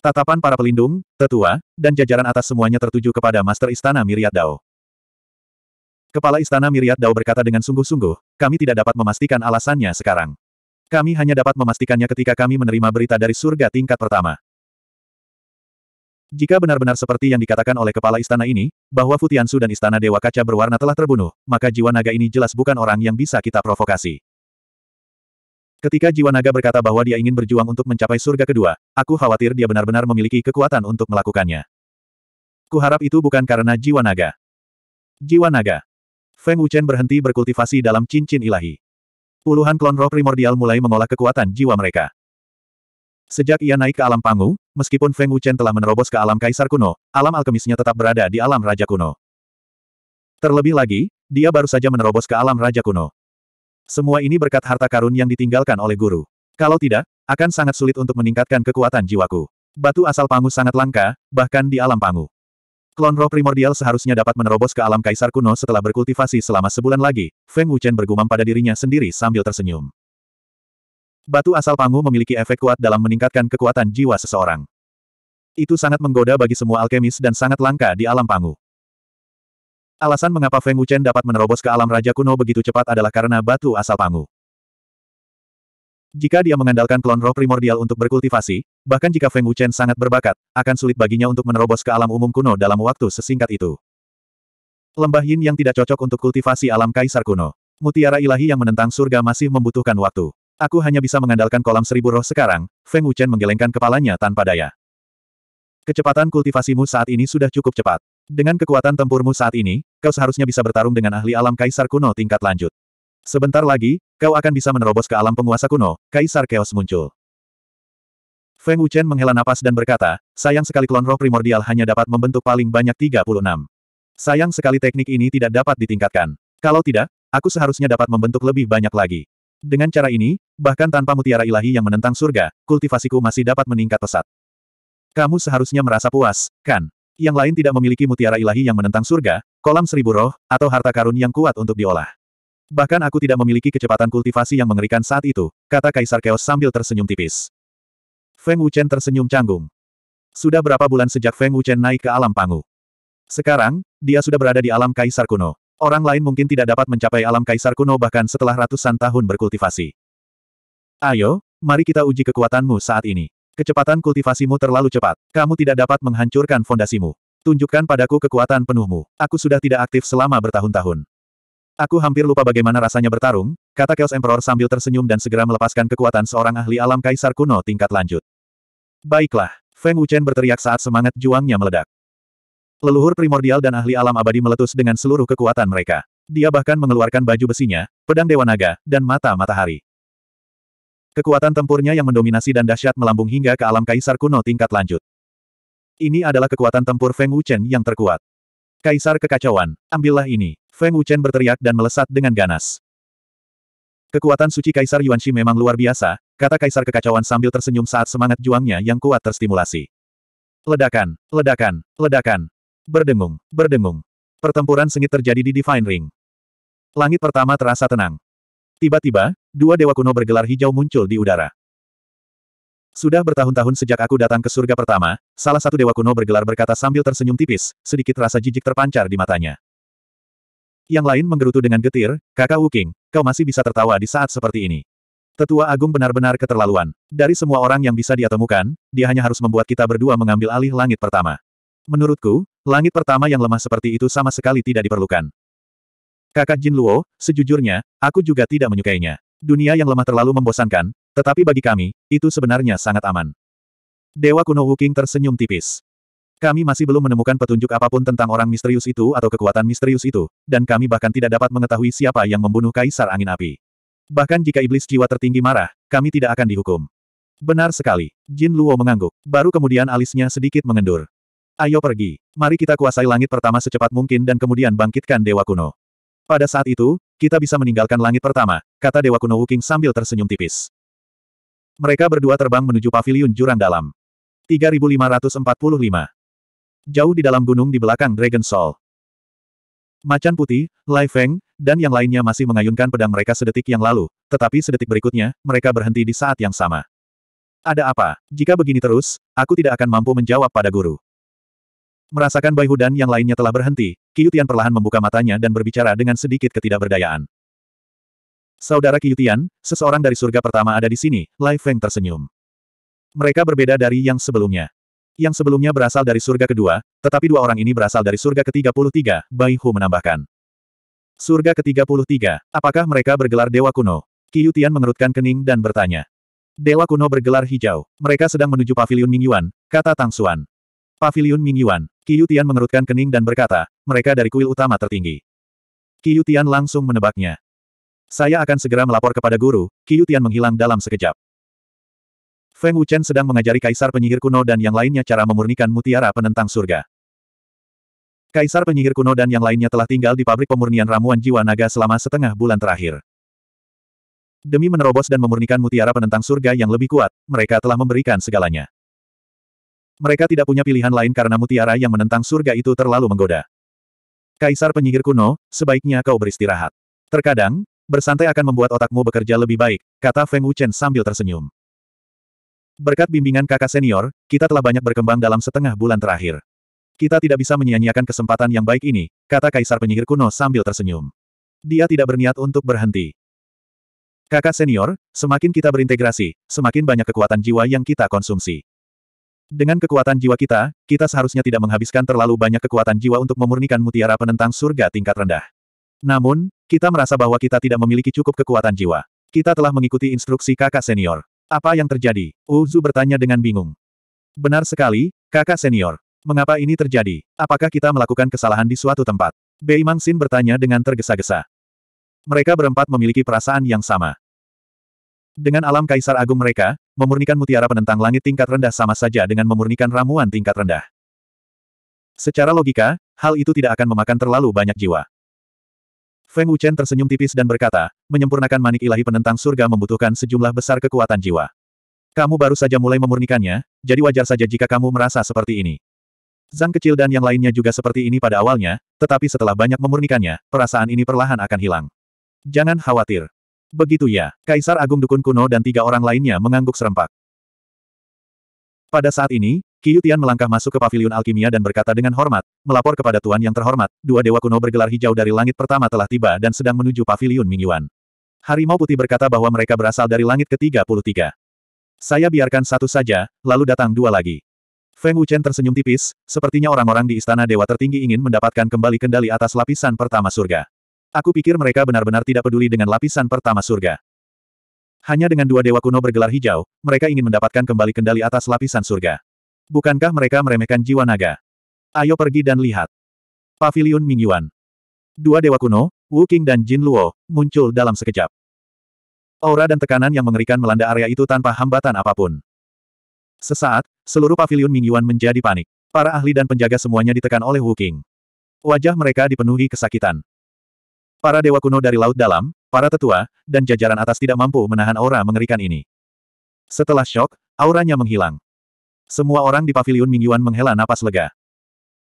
Tatapan para pelindung, tetua, dan jajaran atas semuanya tertuju kepada Master Istana Miriat Dao. Kepala Istana Miriat Dao berkata dengan sungguh-sungguh, kami tidak dapat memastikan alasannya sekarang. Kami hanya dapat memastikannya ketika kami menerima berita dari surga tingkat pertama. Jika benar-benar seperti yang dikatakan oleh kepala istana ini, bahwa Futiansu dan istana Dewa Kaca berwarna telah terbunuh, maka jiwa naga ini jelas bukan orang yang bisa kita provokasi. Ketika jiwa naga berkata bahwa dia ingin berjuang untuk mencapai surga kedua, aku khawatir dia benar-benar memiliki kekuatan untuk melakukannya. Kuharap itu bukan karena jiwa naga. Jiwa naga. Feng Wuchen berhenti berkultivasi dalam cincin ilahi. Puluhan klon roh primordial mulai mengolah kekuatan jiwa mereka. Sejak ia naik ke alam Pangu, meskipun Feng Wuchen telah menerobos ke alam Kaisar kuno, alam alkemisnya tetap berada di alam Raja kuno. Terlebih lagi, dia baru saja menerobos ke alam Raja kuno. Semua ini berkat harta karun yang ditinggalkan oleh guru. Kalau tidak, akan sangat sulit untuk meningkatkan kekuatan jiwaku. Batu asal Pangu sangat langka, bahkan di alam Pangu. Klon roh primordial seharusnya dapat menerobos ke alam Kaisar kuno setelah berkultivasi selama sebulan lagi, Feng Wuchen bergumam pada dirinya sendiri sambil tersenyum. Batu asal Pangu memiliki efek kuat dalam meningkatkan kekuatan jiwa seseorang. Itu sangat menggoda bagi semua alkemis dan sangat langka di alam Pangu. Alasan mengapa Feng Wuchen dapat menerobos ke alam Raja Kuno begitu cepat adalah karena batu asal Pangu. Jika dia mengandalkan klon roh primordial untuk berkultivasi, bahkan jika Feng Wuchen sangat berbakat, akan sulit baginya untuk menerobos ke alam umum kuno dalam waktu sesingkat itu. Lembah yin yang tidak cocok untuk kultivasi alam kaisar kuno. Mutiara ilahi yang menentang surga masih membutuhkan waktu. Aku hanya bisa mengandalkan kolam seribu roh sekarang, Feng Wuchen menggelengkan kepalanya tanpa daya. Kecepatan kultivasimu saat ini sudah cukup cepat. Dengan kekuatan tempurmu saat ini, kau seharusnya bisa bertarung dengan ahli alam Kaisar kuno tingkat lanjut. Sebentar lagi, kau akan bisa menerobos ke alam penguasa kuno, Kaisar Chaos muncul. Feng Wuchen menghela napas dan berkata, sayang sekali klon roh primordial hanya dapat membentuk paling banyak 36. Sayang sekali teknik ini tidak dapat ditingkatkan. Kalau tidak, aku seharusnya dapat membentuk lebih banyak lagi. Dengan cara ini, bahkan tanpa mutiara ilahi yang menentang surga, kultivasiku masih dapat meningkat pesat. Kamu seharusnya merasa puas, kan? Yang lain tidak memiliki mutiara ilahi yang menentang surga, kolam seribu roh, atau harta karun yang kuat untuk diolah. Bahkan aku tidak memiliki kecepatan kultivasi yang mengerikan saat itu, kata Kaisar Chaos sambil tersenyum tipis. Feng Wuchen tersenyum canggung. Sudah berapa bulan sejak Feng Wuchen naik ke alam Pangu? Sekarang, dia sudah berada di alam Kaisar kuno. Orang lain mungkin tidak dapat mencapai alam kaisar kuno bahkan setelah ratusan tahun berkultivasi. Ayo, mari kita uji kekuatanmu saat ini. Kecepatan kultivasimu terlalu cepat. Kamu tidak dapat menghancurkan fondasimu. Tunjukkan padaku kekuatan penuhmu. Aku sudah tidak aktif selama bertahun-tahun. Aku hampir lupa bagaimana rasanya bertarung, kata Chaos Emperor sambil tersenyum dan segera melepaskan kekuatan seorang ahli alam kaisar kuno tingkat lanjut. Baiklah, Feng Wuchen berteriak saat semangat juangnya meledak. Leluhur primordial dan ahli alam abadi meletus dengan seluruh kekuatan mereka. Dia bahkan mengeluarkan baju besinya, pedang dewa naga, dan mata matahari. Kekuatan tempurnya yang mendominasi dan dahsyat melambung hingga ke alam kaisar kuno tingkat lanjut. Ini adalah kekuatan tempur Feng Wuchen yang terkuat. Kaisar kekacauan, ambillah ini. Feng Wuchen berteriak dan melesat dengan ganas. Kekuatan suci Kaisar Yuan Shi memang luar biasa, kata Kaisar kekacauan sambil tersenyum saat semangat juangnya yang kuat terstimulasi. Ledakan, ledakan, ledakan, Berdengung, berdengung. Pertempuran sengit terjadi di Divine Ring. Langit pertama terasa tenang. Tiba-tiba, dua dewa kuno bergelar hijau muncul di udara. Sudah bertahun-tahun sejak aku datang ke surga pertama, salah satu dewa kuno bergelar berkata sambil tersenyum tipis, sedikit rasa jijik terpancar di matanya. Yang lain menggerutu dengan getir, kakak Wuking, kau masih bisa tertawa di saat seperti ini. Tetua Agung benar-benar keterlaluan. Dari semua orang yang bisa dia temukan, dia hanya harus membuat kita berdua mengambil alih langit pertama. Menurutku, langit pertama yang lemah seperti itu sama sekali tidak diperlukan. Kakak Jin Luo, sejujurnya, aku juga tidak menyukainya. Dunia yang lemah terlalu membosankan, tetapi bagi kami, itu sebenarnya sangat aman. Dewa kuno Wuking tersenyum tipis. Kami masih belum menemukan petunjuk apapun tentang orang misterius itu atau kekuatan misterius itu, dan kami bahkan tidak dapat mengetahui siapa yang membunuh Kaisar Angin Api. Bahkan jika iblis jiwa tertinggi marah, kami tidak akan dihukum. Benar sekali, Jin Luo mengangguk, baru kemudian alisnya sedikit mengendur. Ayo pergi. Mari kita kuasai langit pertama secepat mungkin dan kemudian bangkitkan Dewa Kuno. Pada saat itu, kita bisa meninggalkan langit pertama, kata Dewa Kuno Wuking sambil tersenyum tipis. Mereka berdua terbang menuju paviliun jurang dalam. 3545. Jauh di dalam gunung di belakang Dragon Soul. Macan putih, Lai Feng, dan yang lainnya masih mengayunkan pedang mereka sedetik yang lalu, tetapi sedetik berikutnya, mereka berhenti di saat yang sama. Ada apa? Jika begini terus, aku tidak akan mampu menjawab pada guru. Merasakan Bai Hudan yang lainnya telah berhenti, Kiyutian perlahan membuka matanya dan berbicara dengan sedikit ketidakberdayaan. Saudara Kiyutian, seseorang dari surga pertama ada di sini, Lai Feng tersenyum. Mereka berbeda dari yang sebelumnya. Yang sebelumnya berasal dari surga kedua, tetapi dua orang ini berasal dari surga ke-33, Bai Hu menambahkan. Surga ke-33, apakah mereka bergelar Dewa Kuno? Kiyutian mengerutkan kening dan bertanya. Dewa Kuno bergelar hijau. Mereka sedang menuju Paviliun Mingyuan, kata Tang Suan. Pavilion Mingyuan, Qiu Tian mengerutkan kening dan berkata, mereka dari kuil utama tertinggi. Qiu Tian langsung menebaknya. Saya akan segera melapor kepada guru, Qiu Tian menghilang dalam sekejap. Feng Wuchen sedang mengajari kaisar penyihir kuno dan yang lainnya cara memurnikan mutiara penentang surga. Kaisar penyihir kuno dan yang lainnya telah tinggal di pabrik pemurnian ramuan jiwa naga selama setengah bulan terakhir. Demi menerobos dan memurnikan mutiara penentang surga yang lebih kuat, mereka telah memberikan segalanya. Mereka tidak punya pilihan lain karena mutiara yang menentang surga itu terlalu menggoda. Kaisar penyihir kuno, sebaiknya kau beristirahat. Terkadang, bersantai akan membuat otakmu bekerja lebih baik, kata Feng Wuchen sambil tersenyum. Berkat bimbingan kakak senior, kita telah banyak berkembang dalam setengah bulan terakhir. Kita tidak bisa menyia-nyiakan kesempatan yang baik ini, kata Kaisar penyihir kuno sambil tersenyum. Dia tidak berniat untuk berhenti. Kakak senior, semakin kita berintegrasi, semakin banyak kekuatan jiwa yang kita konsumsi. Dengan kekuatan jiwa kita, kita seharusnya tidak menghabiskan terlalu banyak kekuatan jiwa untuk memurnikan mutiara penentang surga tingkat rendah. Namun, kita merasa bahwa kita tidak memiliki cukup kekuatan jiwa. Kita telah mengikuti instruksi kakak senior. Apa yang terjadi? Uzu bertanya dengan bingung. Benar sekali, kakak senior. Mengapa ini terjadi? Apakah kita melakukan kesalahan di suatu tempat? Bei Mangsin bertanya dengan tergesa-gesa. Mereka berempat memiliki perasaan yang sama. Dengan alam kaisar agung mereka, memurnikan mutiara penentang langit tingkat rendah sama saja dengan memurnikan ramuan tingkat rendah. Secara logika, hal itu tidak akan memakan terlalu banyak jiwa. Feng Wuchen tersenyum tipis dan berkata, menyempurnakan manik ilahi penentang surga membutuhkan sejumlah besar kekuatan jiwa. Kamu baru saja mulai memurnikannya, jadi wajar saja jika kamu merasa seperti ini. Zhang kecil dan yang lainnya juga seperti ini pada awalnya, tetapi setelah banyak memurnikannya, perasaan ini perlahan akan hilang. Jangan khawatir. Begitu ya, Kaisar Agung Dukun Kuno dan tiga orang lainnya mengangguk serempak. Pada saat ini, Qiu melangkah masuk ke paviliun alkimia dan berkata dengan hormat, melapor kepada Tuan yang terhormat, dua dewa kuno bergelar hijau dari langit pertama telah tiba dan sedang menuju paviliun Mingyuan. Harimau Putih berkata bahwa mereka berasal dari langit ke-33. Saya biarkan satu saja, lalu datang dua lagi. Feng Wuchen tersenyum tipis, sepertinya orang-orang di istana dewa tertinggi ingin mendapatkan kembali kendali atas lapisan pertama surga. Aku pikir mereka benar-benar tidak peduli dengan lapisan pertama surga. Hanya dengan dua dewa kuno bergelar hijau, mereka ingin mendapatkan kembali kendali atas lapisan surga. Bukankah mereka meremehkan jiwa naga? Ayo pergi dan lihat. Pavilion Mingyuan. Dua dewa kuno, Wu King dan Jin Luo, muncul dalam sekejap. Aura dan tekanan yang mengerikan melanda area itu tanpa hambatan apapun. Sesaat, seluruh pavilion Mingyuan menjadi panik. Para ahli dan penjaga semuanya ditekan oleh Wu King. Wajah mereka dipenuhi kesakitan. Para dewa kuno dari Laut Dalam, para tetua, dan jajaran atas tidak mampu menahan aura mengerikan ini. Setelah shock, auranya menghilang. Semua orang di paviliun Mingyuan menghela napas lega.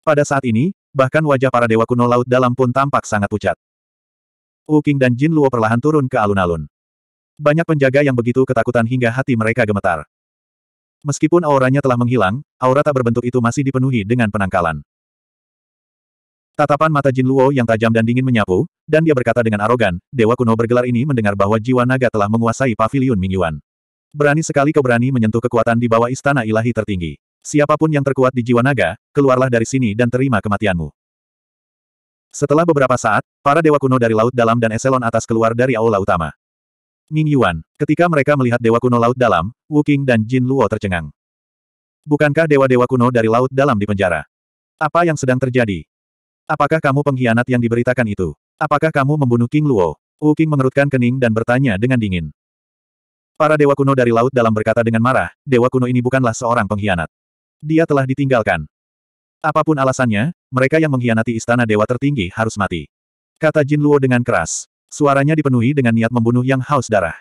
Pada saat ini, bahkan wajah para dewa kuno Laut Dalam pun tampak sangat pucat. Wu King dan Jin Luo perlahan turun ke alun-alun. Banyak penjaga yang begitu ketakutan hingga hati mereka gemetar. Meskipun auranya telah menghilang, aura tak berbentuk itu masih dipenuhi dengan penangkalan. Tatapan mata Jin Luo yang tajam dan dingin menyapu, dan dia berkata dengan arogan, Dewa kuno bergelar ini mendengar bahwa jiwa naga telah menguasai pavilion Mingyuan. Berani sekali keberani menyentuh kekuatan di bawah istana ilahi tertinggi. Siapapun yang terkuat di jiwa naga, keluarlah dari sini dan terima kematianmu. Setelah beberapa saat, para dewa kuno dari Laut Dalam dan Eselon atas keluar dari aula utama. Ming Yuan, ketika mereka melihat dewa kuno Laut Dalam, Wu King dan Jin Luo tercengang. Bukankah dewa-dewa kuno dari Laut Dalam di penjara? Apa yang sedang terjadi? Apakah kamu pengkhianat yang diberitakan itu? Apakah kamu membunuh King Luo? Wu King mengerutkan kening dan bertanya dengan dingin. Para dewa kuno dari laut dalam berkata dengan marah, dewa kuno ini bukanlah seorang pengkhianat. Dia telah ditinggalkan. Apapun alasannya, mereka yang mengkhianati istana dewa tertinggi harus mati. Kata Jin Luo dengan keras. Suaranya dipenuhi dengan niat membunuh yang haus darah.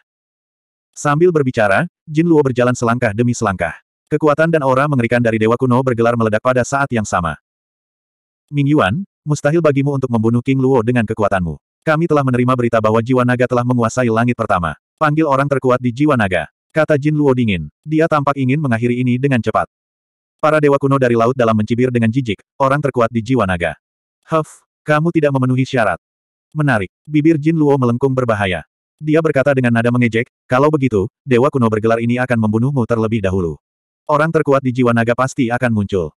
Sambil berbicara, Jin Luo berjalan selangkah demi selangkah. Kekuatan dan aura mengerikan dari dewa kuno bergelar meledak pada saat yang sama. Ming Yuan, Mustahil bagimu untuk membunuh King Luo dengan kekuatanmu. Kami telah menerima berita bahwa jiwa naga telah menguasai langit pertama. Panggil orang terkuat di jiwa naga. Kata Jin Luo dingin. Dia tampak ingin mengakhiri ini dengan cepat. Para dewa kuno dari laut dalam mencibir dengan jijik, orang terkuat di jiwa naga. Huff, kamu tidak memenuhi syarat. Menarik. Bibir Jin Luo melengkung berbahaya. Dia berkata dengan nada mengejek, kalau begitu, dewa kuno bergelar ini akan membunuhmu terlebih dahulu. Orang terkuat di jiwa naga pasti akan muncul.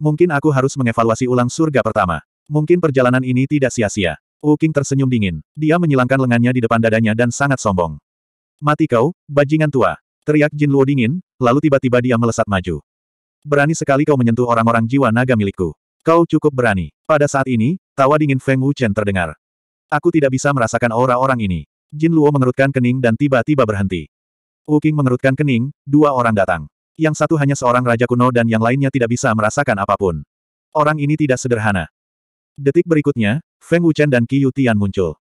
Mungkin aku harus mengevaluasi ulang surga pertama. Mungkin perjalanan ini tidak sia-sia. Wu King tersenyum dingin. Dia menyilangkan lengannya di depan dadanya dan sangat sombong. Mati kau, bajingan tua. Teriak Jin Luo dingin, lalu tiba-tiba dia melesat maju. Berani sekali kau menyentuh orang-orang jiwa naga milikku. Kau cukup berani. Pada saat ini, tawa dingin Feng Wu Chen terdengar. Aku tidak bisa merasakan aura orang ini. Jin Luo mengerutkan kening dan tiba-tiba berhenti. Wu King mengerutkan kening, dua orang datang. Yang satu hanya seorang raja kuno dan yang lainnya tidak bisa merasakan apapun. Orang ini tidak sederhana. Detik berikutnya, Feng Wuchen dan Qi Yutian muncul.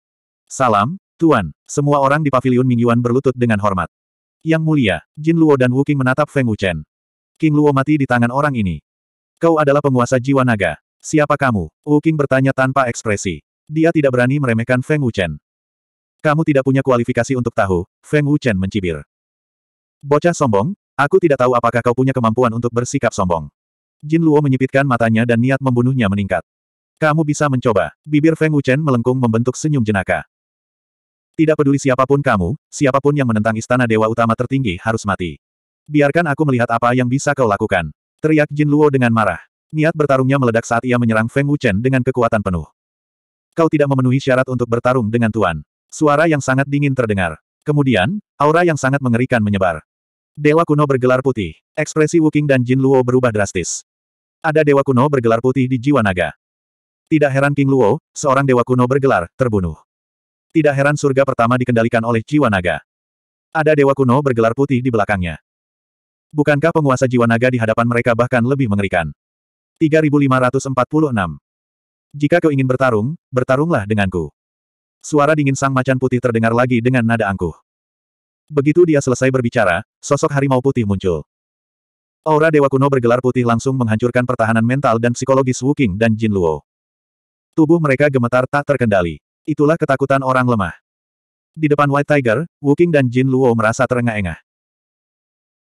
Salam, Tuan. Semua orang di pavilion Mingyuan berlutut dengan hormat. Yang mulia, Jin Luo dan Wu Qing menatap Feng Wuchen. King Luo mati di tangan orang ini. Kau adalah penguasa jiwa naga. Siapa kamu? Wu Qing bertanya tanpa ekspresi. Dia tidak berani meremehkan Feng Wuchen. Kamu tidak punya kualifikasi untuk tahu, Feng Wuchen mencibir. Bocah sombong, aku tidak tahu apakah kau punya kemampuan untuk bersikap sombong. Jin Luo menyipitkan matanya dan niat membunuhnya meningkat. Kamu bisa mencoba. Bibir Feng Wuchen melengkung membentuk senyum jenaka. Tidak peduli siapapun kamu, siapapun yang menentang istana dewa utama tertinggi harus mati. Biarkan aku melihat apa yang bisa kau lakukan. Teriak Jin Luo dengan marah. Niat bertarungnya meledak saat ia menyerang Feng Wuchen dengan kekuatan penuh. Kau tidak memenuhi syarat untuk bertarung dengan Tuan. Suara yang sangat dingin terdengar. Kemudian, aura yang sangat mengerikan menyebar. Dewa kuno bergelar putih. Ekspresi Wuking dan Jin Luo berubah drastis. Ada dewa kuno bergelar putih di jiwa naga. Tidak heran King Luo, seorang dewa kuno bergelar, terbunuh. Tidak heran surga pertama dikendalikan oleh jiwa naga. Ada dewa kuno bergelar putih di belakangnya. Bukankah penguasa jiwa naga di hadapan mereka bahkan lebih mengerikan? 3546. Jika kau ingin bertarung, bertarunglah denganku. Suara dingin sang macan putih terdengar lagi dengan nada angkuh. Begitu dia selesai berbicara, sosok harimau putih muncul. Aura Dewa Kuno bergelar putih langsung menghancurkan pertahanan mental dan psikologis Wu Qing dan Jin Luo. Tubuh mereka gemetar tak terkendali. Itulah ketakutan orang lemah. Di depan White Tiger, Wu King dan Jin Luo merasa terengah-engah.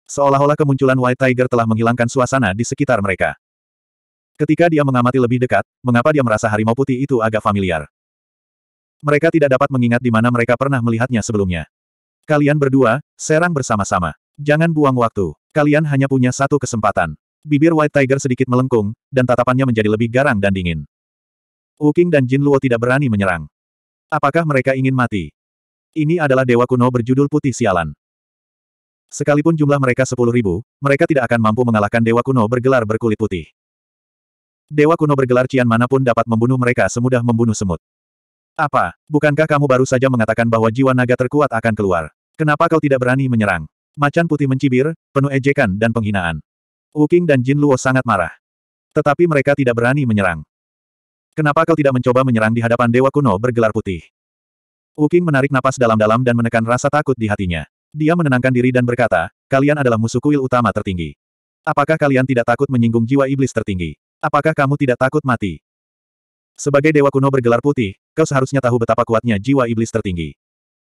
Seolah-olah kemunculan White Tiger telah menghilangkan suasana di sekitar mereka. Ketika dia mengamati lebih dekat, mengapa dia merasa harimau putih itu agak familiar. Mereka tidak dapat mengingat di mana mereka pernah melihatnya sebelumnya. Kalian berdua, serang bersama-sama. Jangan buang waktu. Kalian hanya punya satu kesempatan. Bibir White Tiger sedikit melengkung, dan tatapannya menjadi lebih garang dan dingin. Uking dan Jin Luo tidak berani menyerang. Apakah mereka ingin mati? Ini adalah dewa kuno berjudul Putih Sialan. Sekalipun jumlah mereka sepuluh ribu, mereka tidak akan mampu mengalahkan dewa kuno bergelar berkulit putih. Dewa kuno bergelar Cian manapun dapat membunuh mereka semudah membunuh semut. Apa, bukankah kamu baru saja mengatakan bahwa jiwa naga terkuat akan keluar? Kenapa kau tidak berani menyerang? Macan putih mencibir, penuh ejekan dan penghinaan. Wu dan Jin Luo sangat marah. Tetapi mereka tidak berani menyerang. Kenapa kau tidak mencoba menyerang di hadapan dewa kuno bergelar putih? Wuking menarik napas dalam-dalam dan menekan rasa takut di hatinya. Dia menenangkan diri dan berkata, kalian adalah musuh kuil utama tertinggi. Apakah kalian tidak takut menyinggung jiwa iblis tertinggi? Apakah kamu tidak takut mati? Sebagai dewa kuno bergelar putih, kau seharusnya tahu betapa kuatnya jiwa iblis tertinggi.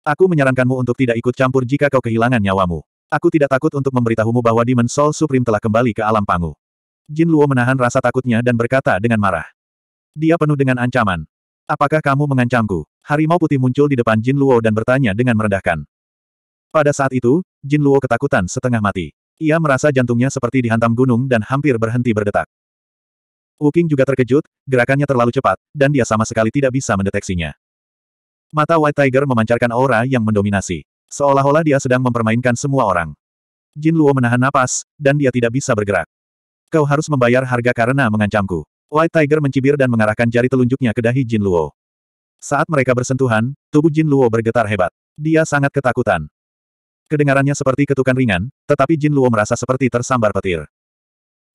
Aku menyarankanmu untuk tidak ikut campur jika kau kehilangan nyawamu. Aku tidak takut untuk memberitahumu bahwa Demon Soul Supreme telah kembali ke alam pangu. Jin Luo menahan rasa takutnya dan berkata dengan marah. Dia penuh dengan ancaman. Apakah kamu mengancamku? Harimau putih muncul di depan Jin Luo dan bertanya dengan merendahkan. Pada saat itu, Jin Luo ketakutan setengah mati. Ia merasa jantungnya seperti dihantam gunung dan hampir berhenti berdetak. Wu Qing juga terkejut, gerakannya terlalu cepat, dan dia sama sekali tidak bisa mendeteksinya. Mata White Tiger memancarkan aura yang mendominasi. Seolah-olah dia sedang mempermainkan semua orang. Jin Luo menahan napas, dan dia tidak bisa bergerak. Kau harus membayar harga karena mengancamku. White Tiger mencibir dan mengarahkan jari telunjuknya ke dahi Jin Luo. Saat mereka bersentuhan, tubuh Jin Luo bergetar hebat. Dia sangat ketakutan. Kedengarannya seperti ketukan ringan, tetapi Jin Luo merasa seperti tersambar petir.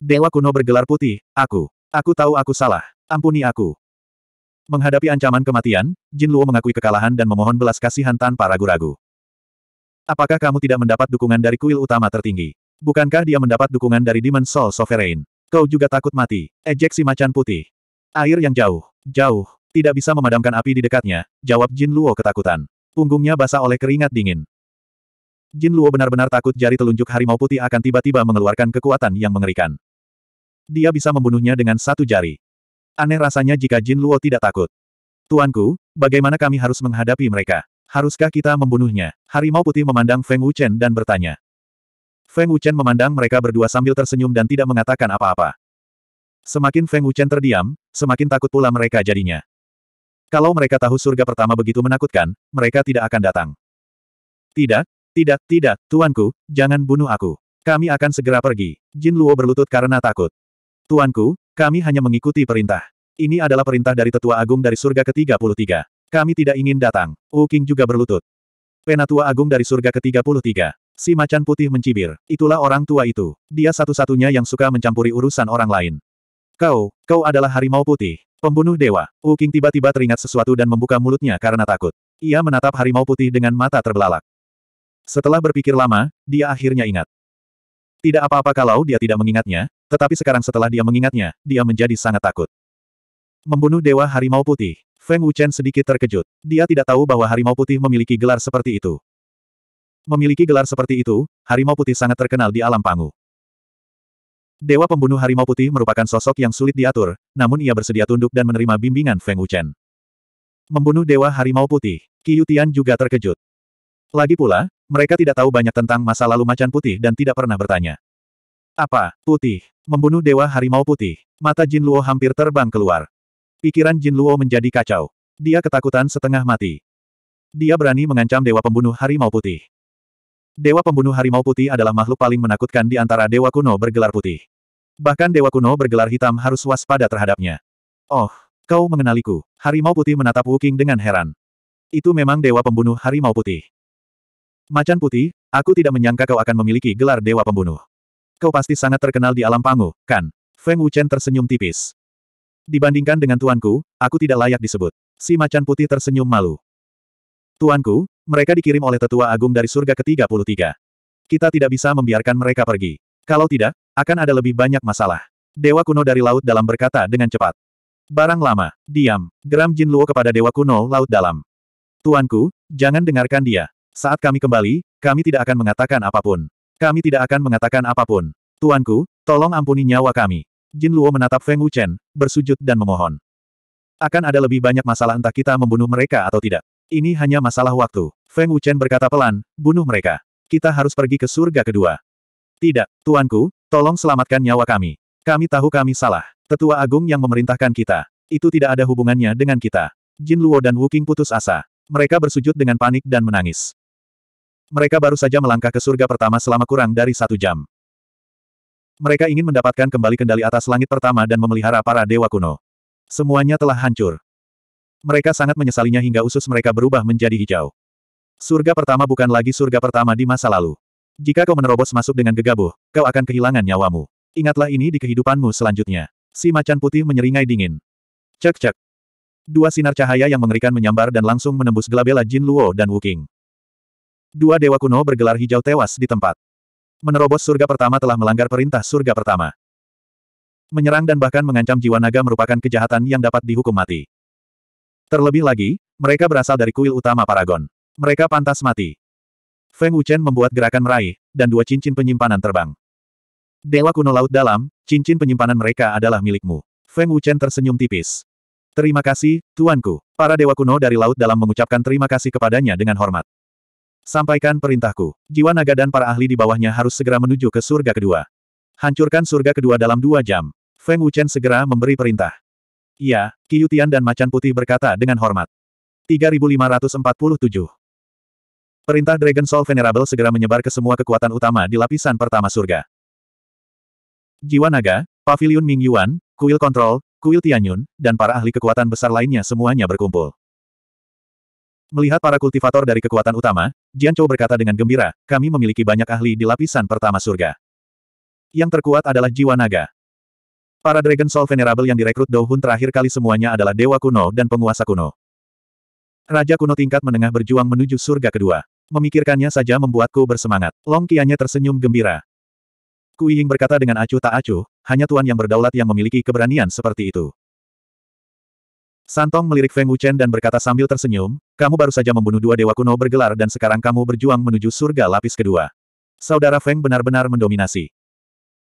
Dewa kuno bergelar putih, aku. Aku tahu aku salah. Ampuni aku. Menghadapi ancaman kematian, Jin Luo mengakui kekalahan dan memohon belas kasihan tanpa ragu-ragu. Apakah kamu tidak mendapat dukungan dari kuil utama tertinggi? Bukankah dia mendapat dukungan dari Demon Soul Sovereign? Kau juga takut mati. Ejeksi macan putih. Air yang jauh. Jauh. Tidak bisa memadamkan api di dekatnya, jawab Jin Luo ketakutan. Punggungnya basah oleh keringat dingin. Jin Luo benar-benar takut jari telunjuk harimau putih akan tiba-tiba mengeluarkan kekuatan yang mengerikan. Dia bisa membunuhnya dengan satu jari. Aneh rasanya jika Jin Luo tidak takut. Tuanku, bagaimana kami harus menghadapi mereka? Haruskah kita membunuhnya? Harimau putih memandang Feng Wuchen dan bertanya. Feng Wuchen memandang mereka berdua sambil tersenyum dan tidak mengatakan apa-apa. Semakin Feng Wuchen terdiam, semakin takut pula mereka jadinya. Kalau mereka tahu surga pertama begitu menakutkan, mereka tidak akan datang. Tidak, tidak, tidak, tuanku, jangan bunuh aku. Kami akan segera pergi. Jin Luo berlutut karena takut. Tuanku, kami hanya mengikuti perintah. Ini adalah perintah dari tetua agung dari surga ke-33. Kami tidak ingin datang. Wu King juga berlutut. Penatua agung dari surga ke-33. Si macan putih mencibir. Itulah orang tua itu. Dia satu-satunya yang suka mencampuri urusan orang lain. Kau, kau adalah harimau putih. Pembunuh dewa. Wu King tiba-tiba teringat sesuatu dan membuka mulutnya karena takut. Ia menatap harimau putih dengan mata terbelalak. Setelah berpikir lama, dia akhirnya ingat. Tidak apa-apa kalau dia tidak mengingatnya, tetapi sekarang setelah dia mengingatnya, dia menjadi sangat takut. Membunuh dewa harimau putih. Feng Wuchen sedikit terkejut. Dia tidak tahu bahwa harimau putih memiliki gelar seperti itu. Memiliki gelar seperti itu, harimau putih sangat terkenal di alam pangu. Dewa pembunuh harimau putih merupakan sosok yang sulit diatur, namun ia bersedia tunduk dan menerima bimbingan Feng Wuchen. Membunuh dewa harimau putih, Qi Yutian juga terkejut. Lagi pula, mereka tidak tahu banyak tentang masa lalu macan putih dan tidak pernah bertanya. Apa, putih, membunuh dewa harimau putih, mata Jin Luo hampir terbang keluar. Pikiran Jin Luo menjadi kacau. Dia ketakutan setengah mati. Dia berani mengancam dewa pembunuh harimau putih. Dewa pembunuh harimau putih adalah makhluk paling menakutkan di antara dewa kuno bergelar putih. Bahkan dewa kuno bergelar hitam harus waspada terhadapnya. Oh, kau mengenaliku. Harimau putih menatap Wuking dengan heran. Itu memang dewa pembunuh harimau putih. Macan putih, aku tidak menyangka kau akan memiliki gelar dewa pembunuh. Kau pasti sangat terkenal di alam pangu, kan? Feng Wuchen tersenyum tipis. Dibandingkan dengan tuanku, aku tidak layak disebut. Si macan putih tersenyum malu. Tuanku, mereka dikirim oleh tetua agung dari surga ke-33. Kita tidak bisa membiarkan mereka pergi. Kalau tidak, akan ada lebih banyak masalah. Dewa kuno dari Laut Dalam berkata dengan cepat. Barang lama, diam, geram Jin Luo kepada Dewa kuno Laut Dalam. Tuanku, jangan dengarkan dia. Saat kami kembali, kami tidak akan mengatakan apapun. Kami tidak akan mengatakan apapun. Tuanku, tolong ampuni nyawa kami. Jin Luo menatap Feng Wuchen, bersujud dan memohon. Akan ada lebih banyak masalah entah kita membunuh mereka atau tidak. Ini hanya masalah waktu. Feng Wuchen berkata pelan, bunuh mereka. Kita harus pergi ke surga kedua. Tidak, tuanku, tolong selamatkan nyawa kami. Kami tahu kami salah. Tetua agung yang memerintahkan kita. Itu tidak ada hubungannya dengan kita. Jin Luo dan Wuking putus asa. Mereka bersujud dengan panik dan menangis. Mereka baru saja melangkah ke surga pertama selama kurang dari satu jam. Mereka ingin mendapatkan kembali kendali atas langit pertama dan memelihara para dewa kuno. Semuanya telah hancur. Mereka sangat menyesalinya hingga usus mereka berubah menjadi hijau. Surga pertama bukan lagi surga pertama di masa lalu. Jika kau menerobos masuk dengan gegabah, kau akan kehilangan nyawamu. Ingatlah ini di kehidupanmu selanjutnya. Si macan putih menyeringai dingin. Cek-cek. Dua sinar cahaya yang mengerikan menyambar dan langsung menembus gelabela Jin Luo dan Wuking. Dua dewa kuno bergelar hijau tewas di tempat. Menerobos surga pertama telah melanggar perintah surga pertama. Menyerang dan bahkan mengancam jiwa naga merupakan kejahatan yang dapat dihukum mati. Terlebih lagi, mereka berasal dari kuil utama Paragon. Mereka pantas mati. Feng Wuchen membuat gerakan meraih, dan dua cincin penyimpanan terbang. Dewa kuno laut dalam, cincin penyimpanan mereka adalah milikmu. Feng Wuchen tersenyum tipis. Terima kasih, tuanku. Para dewa kuno dari laut dalam mengucapkan terima kasih kepadanya dengan hormat. Sampaikan perintahku. Jiwa naga dan para ahli di bawahnya harus segera menuju ke surga kedua. Hancurkan surga kedua dalam dua jam. Feng Wuchen segera memberi perintah. Iya, Qiyutian dan Macan Putih berkata dengan hormat. 3547 Perintah Dragon Soul Venerable segera menyebar ke semua kekuatan utama di lapisan pertama surga. Jiwa Naga, Pavilion Ming Yuan, Kuil Kontrol, Kuil Tianyun, dan para ahli kekuatan besar lainnya semuanya berkumpul. Melihat para kultivator dari kekuatan utama, Jian Chou berkata dengan gembira, kami memiliki banyak ahli di lapisan pertama surga. Yang terkuat adalah jiwa naga. Para Dragon Soul Venerable yang direkrut Dohun terakhir kali semuanya adalah Dewa Kuno dan Penguasa Kuno. Raja Kuno tingkat menengah berjuang menuju surga kedua. Memikirkannya saja membuatku bersemangat. Long Qianya tersenyum gembira. Ku Ying berkata dengan acuh tak acuh, hanya tuan yang berdaulat yang memiliki keberanian seperti itu. Santong melirik Feng Wuchen dan berkata sambil tersenyum, kamu baru saja membunuh dua dewa kuno bergelar dan sekarang kamu berjuang menuju surga lapis kedua. Saudara Feng benar-benar mendominasi.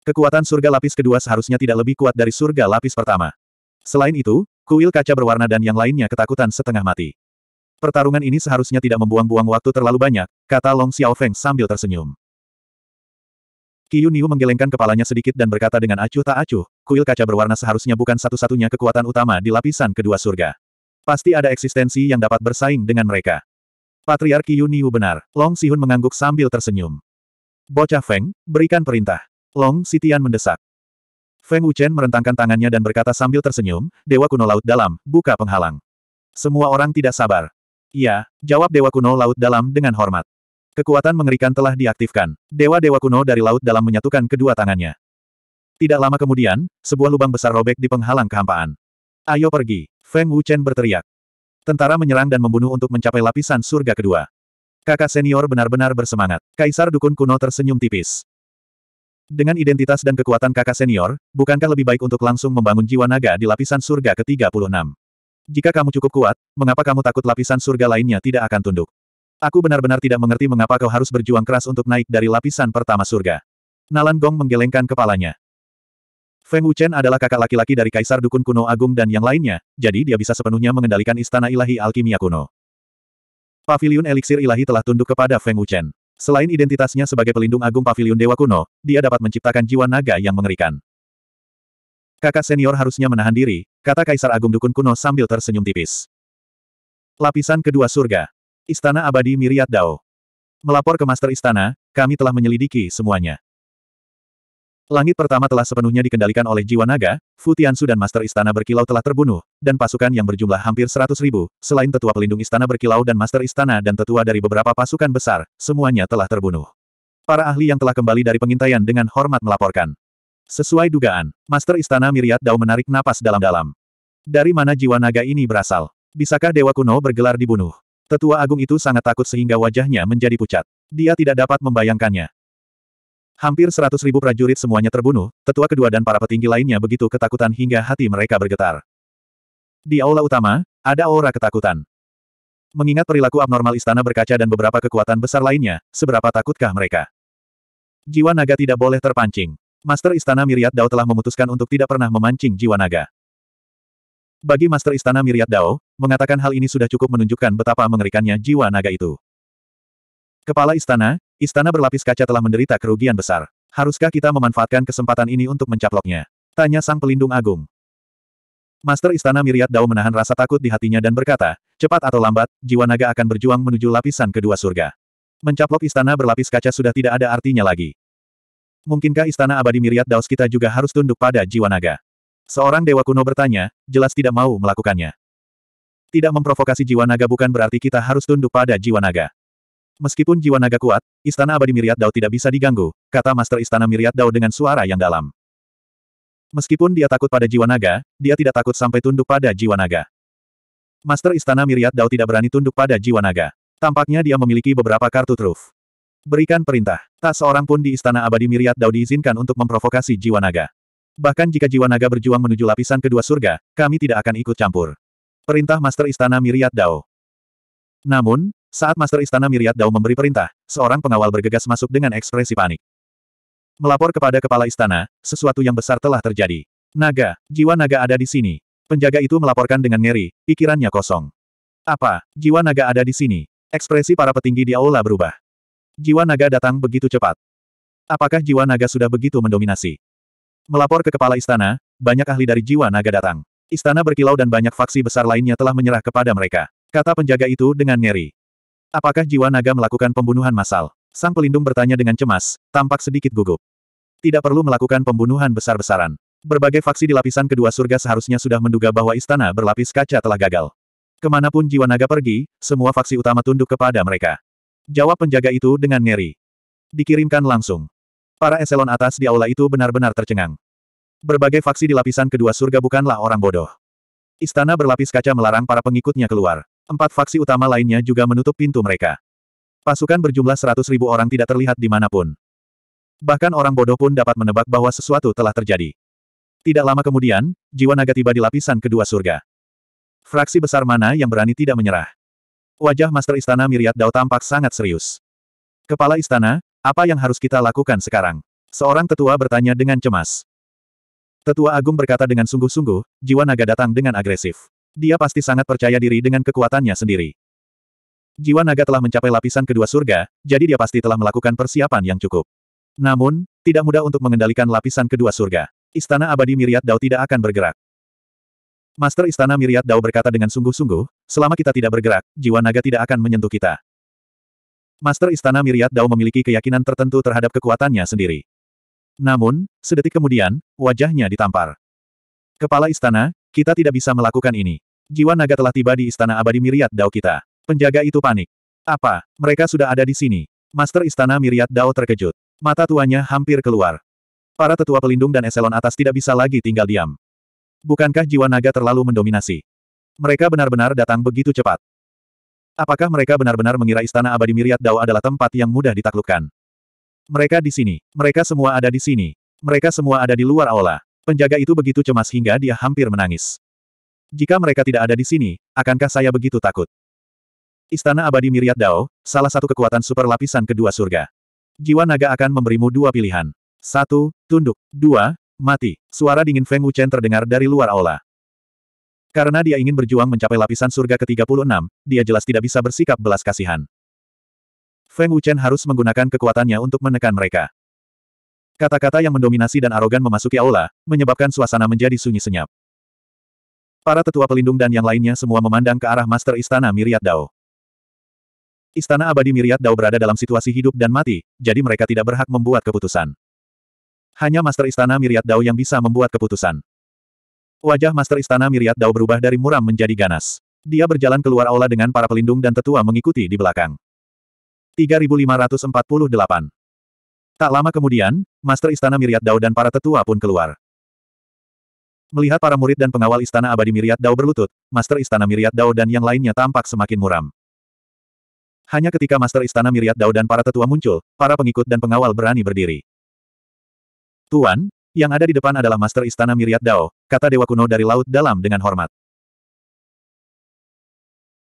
Kekuatan surga lapis kedua seharusnya tidak lebih kuat dari surga lapis pertama. Selain itu, kuil kaca berwarna dan yang lainnya ketakutan setengah mati. Pertarungan ini seharusnya tidak membuang-buang waktu terlalu banyak, kata Long Xiaofeng sambil tersenyum. Qiu Niu menggelengkan kepalanya sedikit dan berkata dengan acuh tak acuh, kuil kaca berwarna seharusnya bukan satu-satunya kekuatan utama di lapisan kedua surga. Pasti ada eksistensi yang dapat bersaing dengan mereka. Patriark Qiu Niu benar, Long Sihun mengangguk sambil tersenyum. Bocah Feng, berikan perintah. Long Sitian mendesak. Feng Wuchen merentangkan tangannya dan berkata sambil tersenyum, Dewa Kuno Laut Dalam, buka penghalang. Semua orang tidak sabar. Iya, jawab Dewa Kuno Laut Dalam dengan hormat. Kekuatan mengerikan telah diaktifkan. Dewa-dewa kuno dari Laut Dalam menyatukan kedua tangannya. Tidak lama kemudian, sebuah lubang besar robek di penghalang kehampaan. Ayo pergi, Feng Wuchen berteriak. Tentara menyerang dan membunuh untuk mencapai lapisan surga kedua. Kakak senior benar-benar bersemangat. Kaisar Dukun Kuno tersenyum tipis. Dengan identitas dan kekuatan kakak senior, bukankah lebih baik untuk langsung membangun jiwa naga di lapisan surga ke-36? Jika kamu cukup kuat, mengapa kamu takut lapisan surga lainnya tidak akan tunduk? Aku benar-benar tidak mengerti mengapa kau harus berjuang keras untuk naik dari lapisan pertama surga. Nalan Gong menggelengkan kepalanya. Feng Wuchen adalah kakak laki-laki dari Kaisar Dukun Kuno Agung dan yang lainnya, jadi dia bisa sepenuhnya mengendalikan Istana Ilahi Alkimia Kuno. Paviliun Eliksir Ilahi telah tunduk kepada Feng Wuchen. Selain identitasnya sebagai pelindung agung Paviliun Dewa Kuno, dia dapat menciptakan jiwa naga yang mengerikan. Kakak senior harusnya menahan diri, kata Kaisar Agung Dukun kuno sambil tersenyum tipis. Lapisan kedua surga. Istana Abadi Miriat Dao. Melapor ke Master Istana, kami telah menyelidiki semuanya. Langit pertama telah sepenuhnya dikendalikan oleh jiwa naga, Fu Tiansu dan Master Istana berkilau telah terbunuh, dan pasukan yang berjumlah hampir seratus ribu, selain tetua pelindung istana berkilau dan Master Istana dan tetua dari beberapa pasukan besar, semuanya telah terbunuh. Para ahli yang telah kembali dari pengintaian dengan hormat melaporkan. Sesuai dugaan, Master Istana Miriat Dao menarik napas dalam-dalam. Dari mana jiwa naga ini berasal? Bisakah Dewa Kuno bergelar dibunuh? Tetua Agung itu sangat takut sehingga wajahnya menjadi pucat. Dia tidak dapat membayangkannya. Hampir seratus ribu prajurit semuanya terbunuh, tetua kedua dan para petinggi lainnya begitu ketakutan hingga hati mereka bergetar. Di aula utama, ada aura ketakutan. Mengingat perilaku abnormal istana berkaca dan beberapa kekuatan besar lainnya, seberapa takutkah mereka? Jiwa naga tidak boleh terpancing. Master Istana Miriat Dao telah memutuskan untuk tidak pernah memancing jiwa naga. Bagi Master Istana Miriat Dao, mengatakan hal ini sudah cukup menunjukkan betapa mengerikannya jiwa naga itu. Kepala istana, istana berlapis kaca telah menderita kerugian besar. Haruskah kita memanfaatkan kesempatan ini untuk mencaploknya? Tanya sang pelindung agung. Master Istana Miriat Dao menahan rasa takut di hatinya dan berkata, cepat atau lambat, jiwa naga akan berjuang menuju lapisan kedua surga. Mencaplok istana berlapis kaca sudah tidak ada artinya lagi. Mungkinkah istana abadi Miriat daus kita juga harus tunduk pada jiwa naga? Seorang dewa kuno bertanya, jelas tidak mau melakukannya. Tidak memprovokasi jiwa naga bukan berarti kita harus tunduk pada jiwa naga. Meskipun jiwa naga kuat, istana abadi Miriat daus tidak bisa diganggu, kata Master Istana Miriat daus dengan suara yang dalam. Meskipun dia takut pada jiwa naga, dia tidak takut sampai tunduk pada jiwa naga. Master Istana Miriat Dao tidak berani tunduk pada jiwa naga. Tampaknya dia memiliki beberapa kartu truf. Berikan perintah. Tak seorang pun di Istana Abadi Miriat Dao diizinkan untuk memprovokasi jiwa naga. Bahkan jika jiwa naga berjuang menuju lapisan kedua surga, kami tidak akan ikut campur. Perintah Master Istana Miriat Dao. Namun, saat Master Istana Miriat Dao memberi perintah, seorang pengawal bergegas masuk dengan ekspresi panik. Melapor kepada kepala istana, sesuatu yang besar telah terjadi. Naga, jiwa naga ada di sini. Penjaga itu melaporkan dengan ngeri, pikirannya kosong. Apa, jiwa naga ada di sini? Ekspresi para petinggi di aula berubah. Jiwa naga datang begitu cepat. Apakah jiwa naga sudah begitu mendominasi? Melapor ke kepala istana, banyak ahli dari jiwa naga datang. Istana berkilau dan banyak faksi besar lainnya telah menyerah kepada mereka. Kata penjaga itu dengan ngeri. Apakah jiwa naga melakukan pembunuhan massal? Sang pelindung bertanya dengan cemas, tampak sedikit gugup. Tidak perlu melakukan pembunuhan besar-besaran. Berbagai faksi di lapisan kedua surga seharusnya sudah menduga bahwa istana berlapis kaca telah gagal. Kemanapun jiwa naga pergi, semua faksi utama tunduk kepada mereka. Jawab penjaga itu dengan ngeri. Dikirimkan langsung. Para eselon atas di aula itu benar-benar tercengang. Berbagai faksi di lapisan kedua surga bukanlah orang bodoh. Istana berlapis kaca melarang para pengikutnya keluar. Empat faksi utama lainnya juga menutup pintu mereka. Pasukan berjumlah seratus ribu orang tidak terlihat di dimanapun. Bahkan orang bodoh pun dapat menebak bahwa sesuatu telah terjadi. Tidak lama kemudian, jiwa naga tiba di lapisan kedua surga. Fraksi besar mana yang berani tidak menyerah? Wajah Master Istana Miriat Dao tampak sangat serius. Kepala Istana, apa yang harus kita lakukan sekarang? Seorang tetua bertanya dengan cemas. Tetua Agung berkata dengan sungguh-sungguh, jiwa naga datang dengan agresif. Dia pasti sangat percaya diri dengan kekuatannya sendiri. Jiwa naga telah mencapai lapisan kedua surga, jadi dia pasti telah melakukan persiapan yang cukup. Namun, tidak mudah untuk mengendalikan lapisan kedua surga. Istana abadi Miriat Dao tidak akan bergerak. Master Istana Miriat Dao berkata dengan sungguh-sungguh, selama kita tidak bergerak, jiwa naga tidak akan menyentuh kita. Master Istana Miriat Dao memiliki keyakinan tertentu terhadap kekuatannya sendiri. Namun, sedetik kemudian, wajahnya ditampar. Kepala istana, kita tidak bisa melakukan ini. Jiwa naga telah tiba di istana abadi Miriat Dao kita. Penjaga itu panik. Apa, mereka sudah ada di sini? Master Istana Miriat Dao terkejut. Mata tuanya hampir keluar. Para tetua pelindung dan eselon atas tidak bisa lagi tinggal diam. Bukankah jiwa naga terlalu mendominasi? Mereka benar-benar datang begitu cepat. Apakah mereka benar-benar mengira istana abadi Miriat Dao adalah tempat yang mudah ditaklukkan? Mereka di sini. Mereka semua ada di sini. Mereka semua ada di luar aula. Penjaga itu begitu cemas hingga dia hampir menangis. Jika mereka tidak ada di sini, akankah saya begitu takut? Istana Abadi Miriat Dao, salah satu kekuatan super lapisan kedua surga. Jiwa naga akan memberimu dua pilihan. Satu, tunduk. Dua, Mati. Suara dingin Feng Wuchen terdengar dari luar aula. Karena dia ingin berjuang mencapai lapisan surga ke-36, dia jelas tidak bisa bersikap belas kasihan. Feng Wuchen harus menggunakan kekuatannya untuk menekan mereka. Kata-kata yang mendominasi dan arogan memasuki aula, menyebabkan suasana menjadi sunyi senyap. Para tetua pelindung dan yang lainnya semua memandang ke arah Master Istana Miriat Dao. Istana abadi Miriat Dao berada dalam situasi hidup dan mati, jadi mereka tidak berhak membuat keputusan. Hanya Master Istana Miriat Dao yang bisa membuat keputusan. Wajah Master Istana Miriat Dao berubah dari muram menjadi ganas. Dia berjalan keluar aula dengan para pelindung dan tetua mengikuti di belakang. 3548 Tak lama kemudian, Master Istana Miriat Dao dan para tetua pun keluar. Melihat para murid dan pengawal Istana Abadi Miriat Dao berlutut, Master Istana Miriat Dao dan yang lainnya tampak semakin muram. Hanya ketika Master Istana Miriat Dao dan para tetua muncul, para pengikut dan pengawal berani berdiri. Tuan, yang ada di depan adalah Master Istana Miriat Dao, kata Dewa Kuno dari Laut Dalam dengan hormat.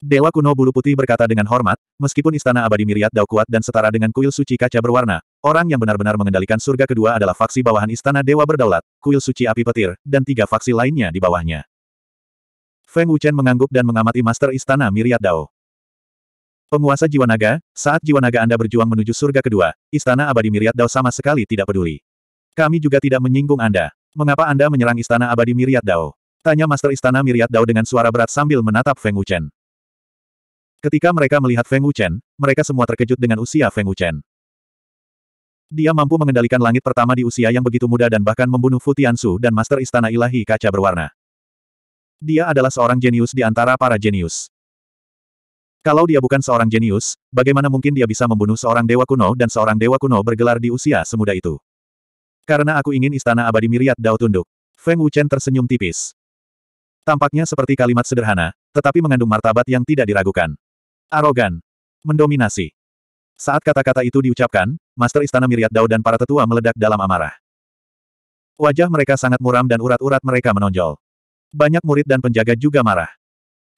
Dewa kuno bulu putih berkata dengan hormat, meskipun istana abadi Miriat Dao kuat dan setara dengan kuil suci kaca berwarna, orang yang benar-benar mengendalikan surga kedua adalah faksi bawahan istana dewa berdaulat, kuil suci api petir, dan tiga faksi lainnya di bawahnya. Feng Wuchen mengangguk dan mengamati master istana Miriat Dao. Penguasa jiwa naga, saat jiwa naga Anda berjuang menuju surga kedua, istana abadi Miriat Dao sama sekali tidak peduli. Kami juga tidak menyinggung Anda. Mengapa Anda menyerang Istana Abadi Miriat Dao? Tanya Master Istana Miriat Dao dengan suara berat sambil menatap Feng Wuchen. Ketika mereka melihat Feng Wuchen, mereka semua terkejut dengan usia Feng Wuchen. Dia mampu mengendalikan langit pertama di usia yang begitu muda dan bahkan membunuh Fu Tiansu dan Master Istana Ilahi Kaca Berwarna. Dia adalah seorang jenius di antara para jenius. Kalau dia bukan seorang jenius, bagaimana mungkin dia bisa membunuh seorang dewa kuno dan seorang dewa kuno bergelar di usia semuda itu? Karena aku ingin istana abadi miriat Dao tunduk. Feng Wuchen tersenyum tipis. Tampaknya seperti kalimat sederhana, tetapi mengandung martabat yang tidak diragukan. Arogan. Mendominasi. Saat kata-kata itu diucapkan, Master Istana Miriat Dao dan para tetua meledak dalam amarah. Wajah mereka sangat muram dan urat-urat mereka menonjol. Banyak murid dan penjaga juga marah.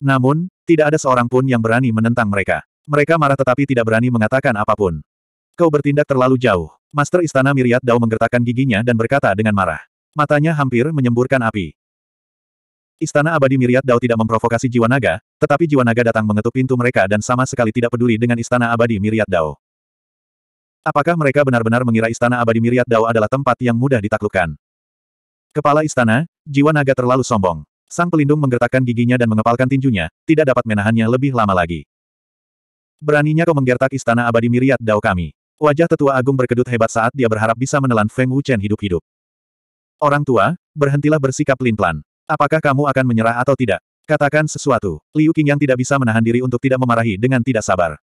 Namun, tidak ada seorang pun yang berani menentang mereka. Mereka marah tetapi tidak berani mengatakan apapun. Kau bertindak terlalu jauh. Master Istana Miriat Dao menggertakkan giginya dan berkata dengan marah. Matanya hampir menyemburkan api. Istana Abadi Miriat Dao tidak memprovokasi jiwa naga, tetapi jiwa naga datang mengetuk pintu mereka dan sama sekali tidak peduli dengan Istana Abadi Miriat Dao. Apakah mereka benar-benar mengira Istana Abadi Miriat Dao adalah tempat yang mudah ditaklukkan? Kepala istana, jiwa naga terlalu sombong. Sang pelindung menggertakkan giginya dan mengepalkan tinjunya, tidak dapat menahannya lebih lama lagi. Beraninya kau menggertak Istana Abadi Miriat Dao kami. Wajah tetua agung berkedut hebat saat dia berharap bisa menelan Feng Wuchen hidup-hidup. Orang tua, berhentilah bersikap lin-plan. Apakah kamu akan menyerah atau tidak? Katakan sesuatu. Liu yang tidak bisa menahan diri untuk tidak memarahi dengan tidak sabar.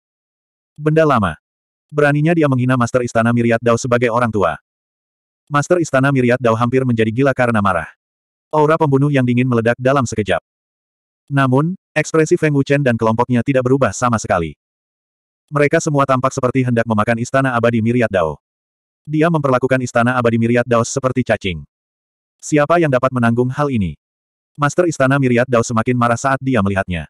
Benda lama. Beraninya dia menghina Master Istana Miriat Dao sebagai orang tua. Master Istana Miriat Dao hampir menjadi gila karena marah. Aura pembunuh yang dingin meledak dalam sekejap. Namun, ekspresi Feng Wuchen dan kelompoknya tidak berubah sama sekali. Mereka semua tampak seperti hendak memakan istana abadi Miriat Dao. Dia memperlakukan istana abadi Miriat Dao seperti cacing. Siapa yang dapat menanggung hal ini? Master istana Miriat Dao semakin marah saat dia melihatnya.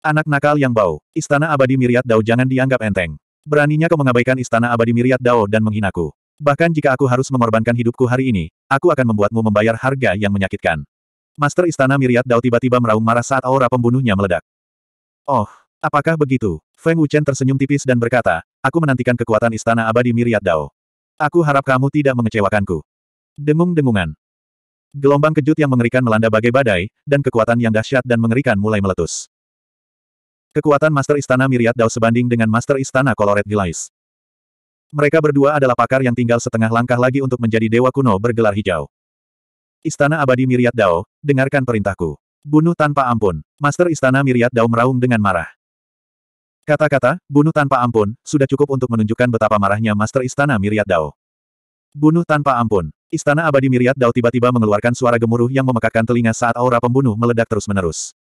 Anak nakal yang bau, istana abadi Miriat Dao jangan dianggap enteng. Beraninya kau mengabaikan istana abadi Miriat Dao dan menghinaku. Bahkan jika aku harus mengorbankan hidupku hari ini, aku akan membuatmu membayar harga yang menyakitkan. Master istana Miriat Dao tiba-tiba meraung marah saat aura pembunuhnya meledak. Oh, Apakah begitu? Feng Wuchen tersenyum tipis dan berkata, aku menantikan kekuatan istana abadi Miriad Dao. Aku harap kamu tidak mengecewakanku. Dengung-dengungan. Gelombang kejut yang mengerikan melanda bagai badai, dan kekuatan yang dahsyat dan mengerikan mulai meletus. Kekuatan Master Istana Miriat Dao sebanding dengan Master Istana Koloret Gilais. Mereka berdua adalah pakar yang tinggal setengah langkah lagi untuk menjadi dewa kuno bergelar hijau. Istana Abadi Miriad Dao, dengarkan perintahku. Bunuh tanpa ampun. Master Istana Miriat Dao meraung dengan marah. Kata-kata, bunuh tanpa ampun, sudah cukup untuk menunjukkan betapa marahnya Master Istana Miriat Dao. Bunuh tanpa ampun. Istana abadi Miriat Dao tiba-tiba mengeluarkan suara gemuruh yang memekakkan telinga saat aura pembunuh meledak terus-menerus.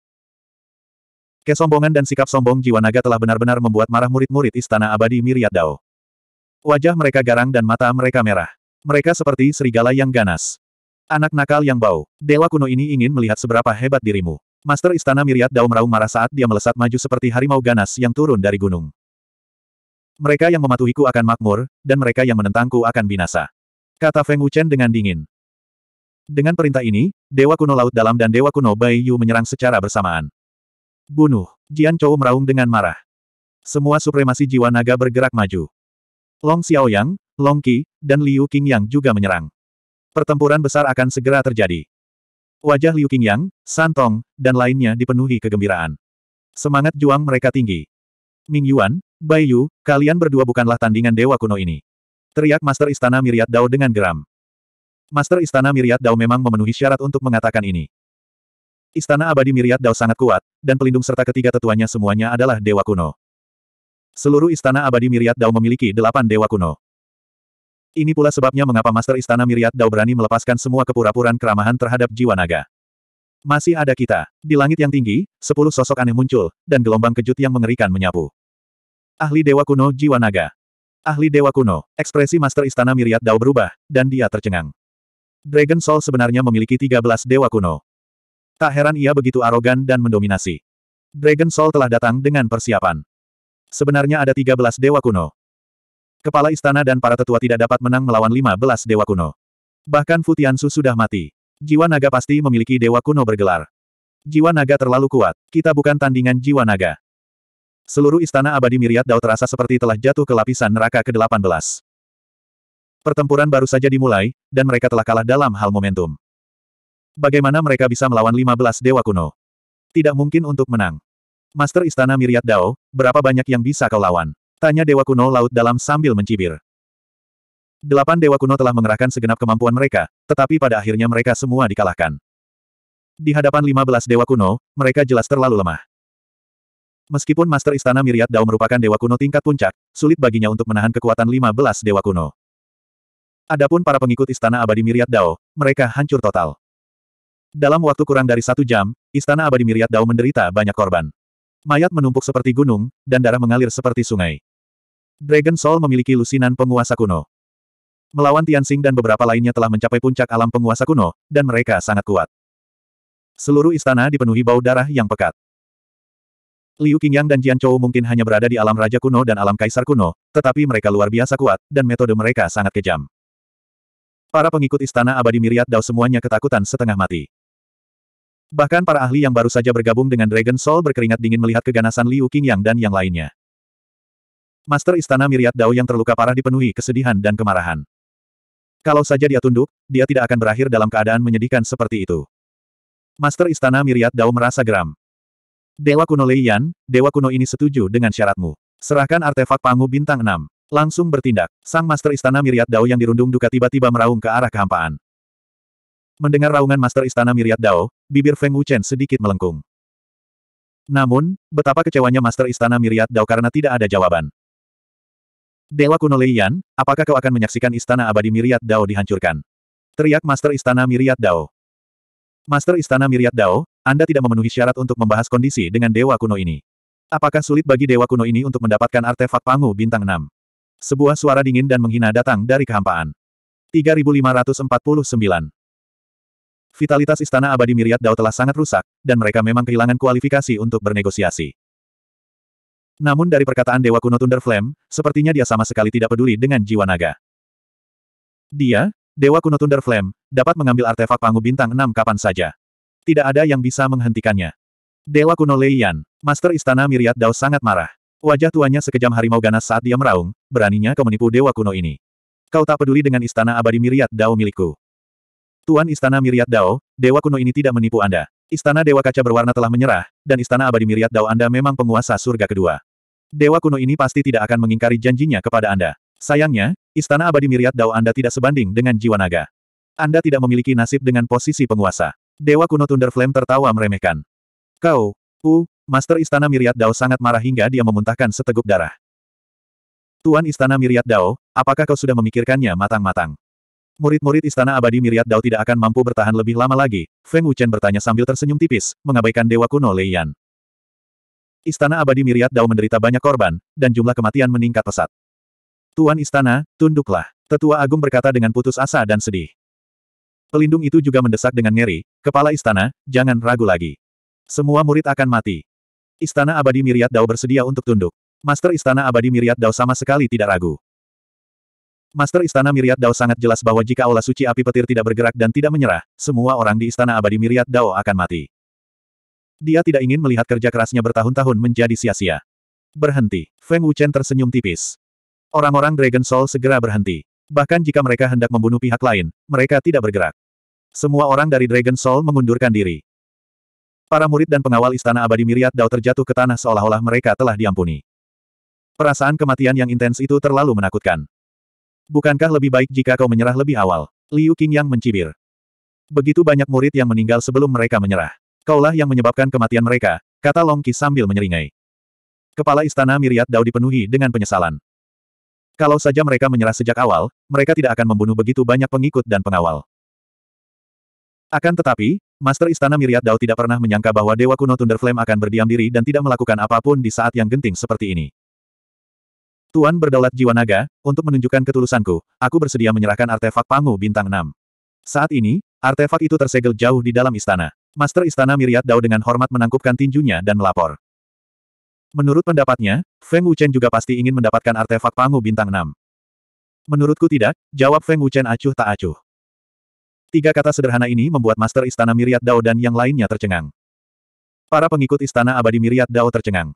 Kesombongan dan sikap sombong jiwa naga telah benar-benar membuat marah murid-murid Istana Abadi Miriat Dao. Wajah mereka garang dan mata mereka merah. Mereka seperti serigala yang ganas. Anak nakal yang bau, dewa kuno ini ingin melihat seberapa hebat dirimu. Master Istana Miriat Dao meraung marah saat dia melesat maju seperti harimau ganas yang turun dari gunung. Mereka yang mematuhiku akan makmur, dan mereka yang menentangku akan binasa. Kata Feng Wuchen dengan dingin. Dengan perintah ini, Dewa Kuno Laut Dalam dan Dewa Kuno Bai Yu menyerang secara bersamaan. Bunuh, Jian Chou meraung dengan marah. Semua supremasi jiwa naga bergerak maju. Long Xiaoyang, Long Qi, dan Liu Qingyang juga menyerang. Pertempuran besar akan segera terjadi. Wajah Liu Qingyang, Santong, dan lainnya dipenuhi kegembiraan. Semangat juang mereka tinggi. Ming Yuan, Bai Yu, kalian berdua bukanlah tandingan dewa kuno ini. Teriak Master Istana Miriat Dao dengan geram. Master Istana Miriat Dao memang memenuhi syarat untuk mengatakan ini. Istana abadi Miriat Dao sangat kuat, dan pelindung serta ketiga tetuanya semuanya adalah dewa kuno. Seluruh istana abadi Miriat Dao memiliki delapan dewa kuno. Ini pula sebabnya mengapa Master Istana Miriat Dao berani melepaskan semua kepura-puraan keramahan terhadap jiwa naga. Masih ada kita. Di langit yang tinggi, sepuluh sosok aneh muncul, dan gelombang kejut yang mengerikan menyapu. Ahli Dewa Kuno Jiwa Naga. Ahli Dewa Kuno, ekspresi Master Istana Miriat Dao berubah, dan dia tercengang. Dragon Soul sebenarnya memiliki tiga belas Dewa Kuno. Tak heran ia begitu arogan dan mendominasi. Dragon Soul telah datang dengan persiapan. Sebenarnya ada tiga belas Dewa Kuno, Kepala istana dan para tetua tidak dapat menang melawan 15 dewa kuno. Bahkan Futiansu sudah mati. Jiwa naga pasti memiliki dewa kuno bergelar. Jiwa naga terlalu kuat, kita bukan tandingan jiwa naga. Seluruh istana abadi Miriat Dao terasa seperti telah jatuh ke lapisan neraka ke-18. Pertempuran baru saja dimulai, dan mereka telah kalah dalam hal momentum. Bagaimana mereka bisa melawan 15 dewa kuno? Tidak mungkin untuk menang. Master Istana Miriat Dao, berapa banyak yang bisa kau lawan? Tanya Dewa Kuno Laut Dalam sambil mencibir. Delapan Dewa Kuno telah mengerahkan segenap kemampuan mereka, tetapi pada akhirnya mereka semua dikalahkan. Di hadapan lima belas Dewa Kuno, mereka jelas terlalu lemah. Meskipun Master Istana Miriat Dao merupakan Dewa Kuno tingkat puncak, sulit baginya untuk menahan kekuatan 15 Dewa Kuno. Adapun para pengikut Istana Abadi Miriat Dao, mereka hancur total. Dalam waktu kurang dari satu jam, Istana Abadi Miriat Dao menderita banyak korban. Mayat menumpuk seperti gunung, dan darah mengalir seperti sungai. Dragon Soul memiliki lusinan penguasa kuno. Melawan Tianxing dan beberapa lainnya telah mencapai puncak alam penguasa kuno, dan mereka sangat kuat. Seluruh istana dipenuhi bau darah yang pekat. Liu Qingyang dan Jian Chou mungkin hanya berada di alam raja kuno dan alam kaisar kuno, tetapi mereka luar biasa kuat, dan metode mereka sangat kejam. Para pengikut istana abadi Miriat Dao semuanya ketakutan setengah mati. Bahkan para ahli yang baru saja bergabung dengan Dragon Soul berkeringat dingin melihat keganasan Liu Qingyang dan yang lainnya. Master Istana Miriat Dao yang terluka parah dipenuhi kesedihan dan kemarahan. Kalau saja dia tunduk, dia tidak akan berakhir dalam keadaan menyedihkan seperti itu. Master Istana Miriat Dao merasa geram. Dewa kuno Leiyan, Dewa kuno ini setuju dengan syaratmu. Serahkan artefak pangu bintang 6. Langsung bertindak. Sang Master Istana Miriat Dao yang dirundung duka tiba-tiba meraung ke arah kehampaan. Mendengar raungan Master Istana Miriat Dao, bibir Feng Wuchen sedikit melengkung. Namun, betapa kecewanya Master Istana Miriat Dao karena tidak ada jawaban. Dewa kuno Yan, apakah kau akan menyaksikan istana abadi Miriat Dao dihancurkan? Teriak Master Istana Miriat Dao. Master Istana Miriat Dao, Anda tidak memenuhi syarat untuk membahas kondisi dengan Dewa kuno ini. Apakah sulit bagi Dewa kuno ini untuk mendapatkan artefak Pangu Bintang 6? Sebuah suara dingin dan menghina datang dari kehampaan. 3549 Vitalitas Istana Abadi Miriat Dao telah sangat rusak, dan mereka memang kehilangan kualifikasi untuk bernegosiasi. Namun dari perkataan Dewa Kuno Thunder Flame, sepertinya dia sama sekali tidak peduli dengan jiwa naga. Dia, Dewa Kuno Thunder Flame, dapat mengambil artefak pangu bintang Enam kapan saja. Tidak ada yang bisa menghentikannya. Dewa Kuno Leian, Master Istana Miriat Dao sangat marah. Wajah tuanya sekejam harimau ganas saat dia meraung, beraninya kau menipu Dewa Kuno ini. Kau tak peduli dengan Istana Abadi Miriat Dao milikku. Tuan Istana Miriat Dao, Dewa Kuno ini tidak menipu Anda. Istana Dewa Kaca berwarna telah menyerah, dan Istana Abadi Miriat Dao Anda memang penguasa surga kedua. Dewa kuno ini pasti tidak akan mengingkari janjinya kepada Anda. Sayangnya, Istana Abadi Miriat Dao Anda tidak sebanding dengan jiwa naga. Anda tidak memiliki nasib dengan posisi penguasa. Dewa kuno Thunder Flame tertawa meremehkan. Kau, U, Master Istana Miriat Dao sangat marah hingga dia memuntahkan seteguk darah. Tuan Istana Miriat Dao, apakah kau sudah memikirkannya matang-matang? Murid-murid Istana Abadi Miriat Dao tidak akan mampu bertahan lebih lama lagi, Feng Wuchen bertanya sambil tersenyum tipis, mengabaikan Dewa Kuno Lei Istana Abadi Miriat Dao menderita banyak korban, dan jumlah kematian meningkat pesat. Tuan Istana, tunduklah. Tetua Agung berkata dengan putus asa dan sedih. Pelindung itu juga mendesak dengan ngeri, Kepala Istana, jangan ragu lagi. Semua murid akan mati. Istana Abadi Miriat Dao bersedia untuk tunduk. Master Istana Abadi Miriat Dao sama sekali tidak ragu. Master Istana Miriat Dao sangat jelas bahwa jika aula suci api petir tidak bergerak dan tidak menyerah, semua orang di Istana Abadi Miriat Dao akan mati. Dia tidak ingin melihat kerja kerasnya bertahun-tahun menjadi sia-sia. Berhenti. Feng Wuchen tersenyum tipis. Orang-orang Dragon Soul segera berhenti. Bahkan jika mereka hendak membunuh pihak lain, mereka tidak bergerak. Semua orang dari Dragon Soul mengundurkan diri. Para murid dan pengawal Istana Abadi Miriat Dao terjatuh ke tanah seolah-olah mereka telah diampuni. Perasaan kematian yang intens itu terlalu menakutkan. Bukankah lebih baik jika kau menyerah lebih awal? Liu Qingyang mencibir. Begitu banyak murid yang meninggal sebelum mereka menyerah. Kaulah yang menyebabkan kematian mereka, kata Long Qi sambil menyeringai. Kepala istana Miriat Dao dipenuhi dengan penyesalan. Kalau saja mereka menyerah sejak awal, mereka tidak akan membunuh begitu banyak pengikut dan pengawal. Akan tetapi, Master Istana Miriat Dao tidak pernah menyangka bahwa Dewa Kuno Thunderflame akan berdiam diri dan tidak melakukan apapun di saat yang genting seperti ini. Tuan berdaulat jiwa naga, untuk menunjukkan ketulusanku, aku bersedia menyerahkan artefak Pangu Bintang 6. Saat ini, artefak itu tersegel jauh di dalam istana. Master Istana Miriat Dao dengan hormat menangkupkan tinjunya dan melapor. Menurut pendapatnya, Feng Wuchen juga pasti ingin mendapatkan artefak Pangu Bintang 6. Menurutku tidak, jawab Feng Wuchen acuh tak acuh. Tiga kata sederhana ini membuat Master Istana Miriat Dao dan yang lainnya tercengang. Para pengikut Istana Abadi Miriat Dao tercengang.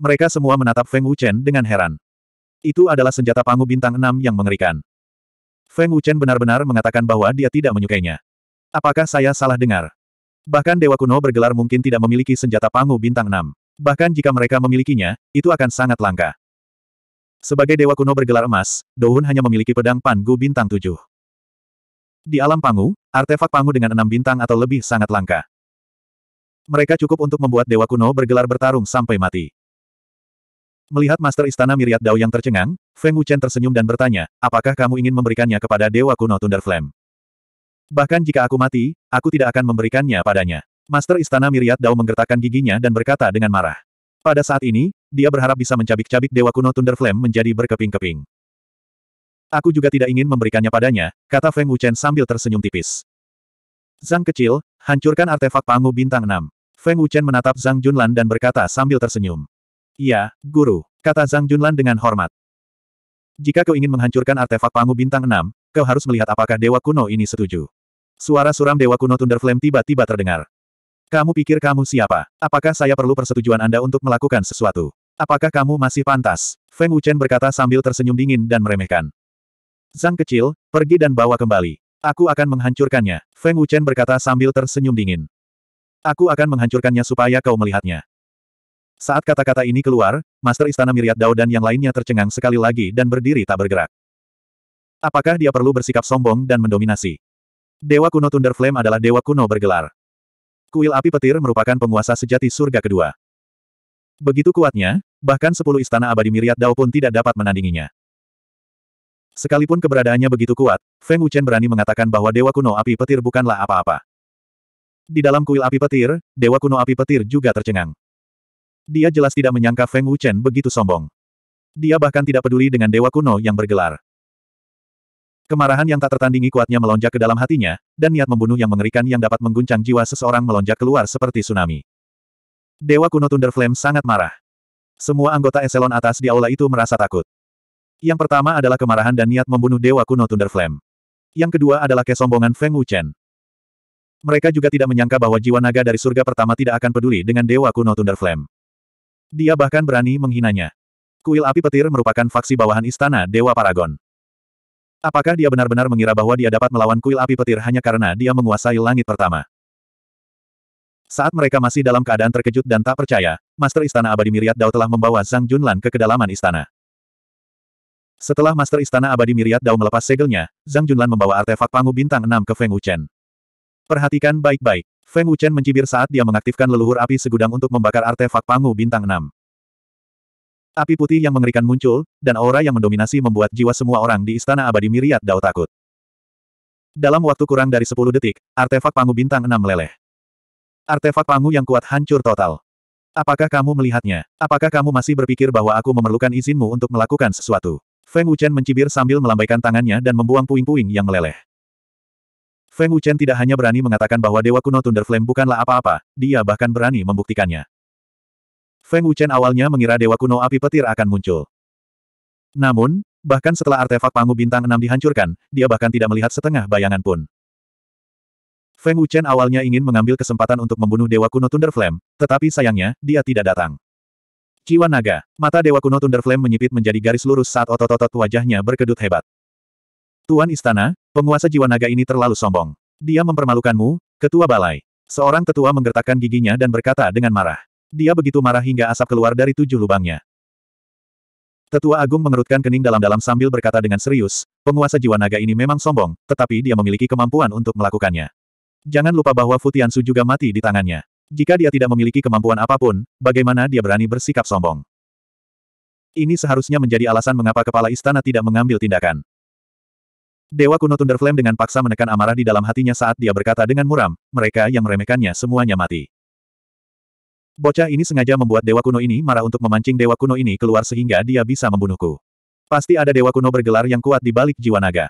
Mereka semua menatap Feng Wuchen dengan heran. Itu adalah senjata pangu bintang enam yang mengerikan. Feng Wuchen benar-benar mengatakan bahwa dia tidak menyukainya. Apakah saya salah dengar? Bahkan Dewa Kuno bergelar mungkin tidak memiliki senjata pangu bintang enam. Bahkan jika mereka memilikinya, itu akan sangat langka. Sebagai Dewa Kuno bergelar emas, Dohun hanya memiliki pedang Pangu bintang tujuh. Di alam Pangu, artefak Pangu dengan enam bintang atau lebih sangat langka. Mereka cukup untuk membuat Dewa Kuno bergelar bertarung sampai mati. Melihat Master Istana Miriat Dao yang tercengang, Feng Wuchen tersenyum dan bertanya, apakah kamu ingin memberikannya kepada Dewa Kuno Thunder Flame? Bahkan jika aku mati, aku tidak akan memberikannya padanya. Master Istana Miriat Dao menggertakkan giginya dan berkata dengan marah. Pada saat ini, dia berharap bisa mencabik-cabik Dewa Kuno Thunder Flame menjadi berkeping-keping. Aku juga tidak ingin memberikannya padanya, kata Feng Wuchen sambil tersenyum tipis. Zhang kecil, hancurkan artefak pangu bintang 6. Feng Wuchen menatap Zhang Junlan dan berkata sambil tersenyum. Iya, guru, kata Zhang Junlan dengan hormat. Jika kau ingin menghancurkan artefak Pangu Bintang Enam, kau harus melihat apakah Dewa Kuno ini setuju. Suara suram Dewa Kuno Thunderflame tiba-tiba terdengar. Kamu pikir kamu siapa? Apakah saya perlu persetujuan Anda untuk melakukan sesuatu? Apakah kamu masih pantas? Feng Wuchen berkata sambil tersenyum dingin dan meremehkan. Zhang kecil, pergi dan bawa kembali. Aku akan menghancurkannya. Feng Wuchen berkata sambil tersenyum dingin. Aku akan menghancurkannya supaya kau melihatnya. Saat kata-kata ini keluar, Master Istana Miriat Dao dan yang lainnya tercengang sekali lagi dan berdiri tak bergerak. Apakah dia perlu bersikap sombong dan mendominasi? Dewa kuno Thunder Flame adalah dewa kuno bergelar. Kuil api petir merupakan penguasa sejati surga kedua. Begitu kuatnya, bahkan sepuluh istana abadi Miriat Dao pun tidak dapat menandinginya. Sekalipun keberadaannya begitu kuat, Feng Wuchen berani mengatakan bahwa dewa kuno api petir bukanlah apa-apa. Di dalam kuil api petir, dewa kuno api petir juga tercengang. Dia jelas tidak menyangka Feng Wuchen begitu sombong. Dia bahkan tidak peduli dengan dewa kuno yang bergelar. Kemarahan yang tak tertandingi kuatnya melonjak ke dalam hatinya, dan niat membunuh yang mengerikan yang dapat mengguncang jiwa seseorang melonjak keluar seperti tsunami. Dewa kuno Thunder Flame sangat marah. Semua anggota eselon atas di aula itu merasa takut. Yang pertama adalah kemarahan dan niat membunuh dewa kuno Thunder Flame. Yang kedua adalah kesombongan Feng Wuchen. Mereka juga tidak menyangka bahwa jiwa naga dari surga pertama tidak akan peduli dengan Dewa Kuno Thunder Flame. Dia bahkan berani menghinanya. Kuil api petir merupakan faksi bawahan istana Dewa Paragon. Apakah dia benar-benar mengira bahwa dia dapat melawan kuil api petir hanya karena dia menguasai langit pertama? Saat mereka masih dalam keadaan terkejut dan tak percaya, Master Istana Abadi Miriat Dao telah membawa Zhang Junlan ke kedalaman istana. Setelah Master Istana Abadi Miriat Dao melepas segelnya, Zhang Junlan membawa artefak Pangu Bintang 6 ke Feng Wuchen. Perhatikan baik-baik. Feng Wuchen mencibir saat dia mengaktifkan leluhur api segudang untuk membakar artefak Pangu Bintang 6. Api putih yang mengerikan muncul, dan aura yang mendominasi membuat jiwa semua orang di Istana Abadi Miriat Dao takut. Dalam waktu kurang dari 10 detik, artefak Pangu Bintang 6 meleleh. Artefak Pangu yang kuat hancur total. Apakah kamu melihatnya? Apakah kamu masih berpikir bahwa aku memerlukan izinmu untuk melakukan sesuatu? Feng Wuchen mencibir sambil melambaikan tangannya dan membuang puing-puing yang meleleh. Feng Wuchen tidak hanya berani mengatakan bahwa Dewa Kuno Thunder Flame bukanlah apa-apa, dia bahkan berani membuktikannya. Feng Wuchen awalnya mengira Dewa Kuno Api Petir akan muncul. Namun, bahkan setelah artefak Pangu Bintang 6 dihancurkan, dia bahkan tidak melihat setengah bayangan pun. Feng Wuchen awalnya ingin mengambil kesempatan untuk membunuh Dewa Kuno Thunder Flame, tetapi sayangnya, dia tidak datang. Ciwan naga, mata Dewa Kuno Thunder Flame menyipit menjadi garis lurus saat otot-otot wajahnya berkedut hebat. Tuan Istana, penguasa jiwa naga ini terlalu sombong. Dia mempermalukanmu, ketua balai. Seorang tetua menggertakkan giginya dan berkata dengan marah. Dia begitu marah hingga asap keluar dari tujuh lubangnya. Tetua Agung mengerutkan kening dalam-dalam sambil berkata dengan serius, penguasa jiwa naga ini memang sombong, tetapi dia memiliki kemampuan untuk melakukannya. Jangan lupa bahwa Futiansu juga mati di tangannya. Jika dia tidak memiliki kemampuan apapun, bagaimana dia berani bersikap sombong? Ini seharusnya menjadi alasan mengapa kepala istana tidak mengambil tindakan. Dewa kuno Thunderflame dengan paksa menekan amarah di dalam hatinya saat dia berkata dengan muram, mereka yang meremehkannya semuanya mati. Bocah ini sengaja membuat Dewa kuno ini marah untuk memancing Dewa kuno ini keluar sehingga dia bisa membunuhku. Pasti ada Dewa kuno bergelar yang kuat di balik jiwa naga.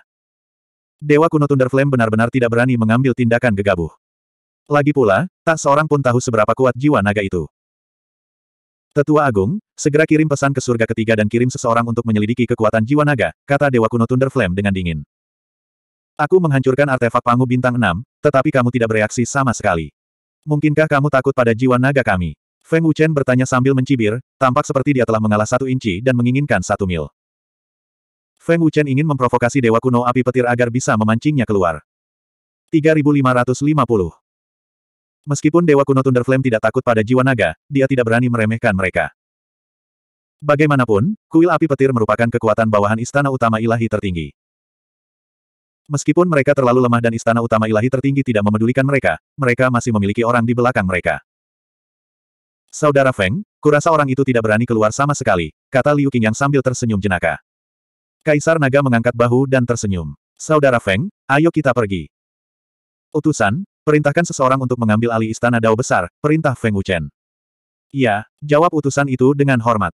Dewa kuno Thunderflame benar-benar tidak berani mengambil tindakan gegabah. Lagi pula, tak seorang pun tahu seberapa kuat jiwa naga itu. Tetua Agung, segera kirim pesan ke surga ketiga dan kirim seseorang untuk menyelidiki kekuatan jiwa naga, kata Dewa Kuno Thunderflame dengan dingin. Aku menghancurkan artefak pangu bintang 6, tetapi kamu tidak bereaksi sama sekali. Mungkinkah kamu takut pada jiwa naga kami? Feng Wuchen bertanya sambil mencibir, tampak seperti dia telah mengalah satu inci dan menginginkan satu mil. Feng Wuchen ingin memprovokasi Dewa Kuno Api Petir agar bisa memancingnya keluar. 3550 Meskipun Dewa Kuno Thunder Flame tidak takut pada jiwa naga, dia tidak berani meremehkan mereka. Bagaimanapun, kuil api petir merupakan kekuatan bawahan istana utama ilahi tertinggi. Meskipun mereka terlalu lemah dan istana utama ilahi tertinggi tidak memedulikan mereka, mereka masih memiliki orang di belakang mereka. Saudara Feng, kurasa orang itu tidak berani keluar sama sekali, kata Liu yang sambil tersenyum jenaka. Kaisar Naga mengangkat bahu dan tersenyum. Saudara Feng, ayo kita pergi. Utusan, perintahkan seseorang untuk mengambil alih istana Dao Besar, perintah Feng Wuchen. Ya, jawab utusan itu dengan hormat.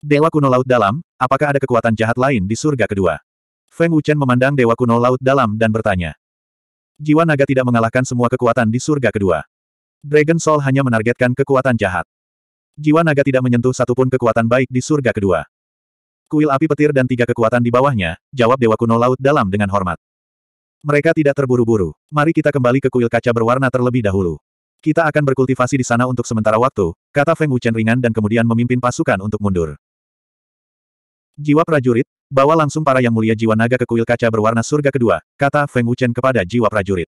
Dewa kuno laut dalam, apakah ada kekuatan jahat lain di surga kedua? Feng Wuchen memandang Dewa Kuno Laut Dalam dan bertanya. Jiwa naga tidak mengalahkan semua kekuatan di surga kedua. Dragon Soul hanya menargetkan kekuatan jahat. Jiwa naga tidak menyentuh satupun kekuatan baik di surga kedua. Kuil api petir dan tiga kekuatan di bawahnya, jawab Dewa Kuno Laut Dalam dengan hormat. Mereka tidak terburu-buru. Mari kita kembali ke kuil kaca berwarna terlebih dahulu. Kita akan berkultivasi di sana untuk sementara waktu, kata Feng Wuchen ringan dan kemudian memimpin pasukan untuk mundur. Jiwa prajurit, Bawa langsung para yang mulia jiwa naga ke kuil kaca berwarna surga kedua, kata Feng Wuchen kepada jiwa prajurit.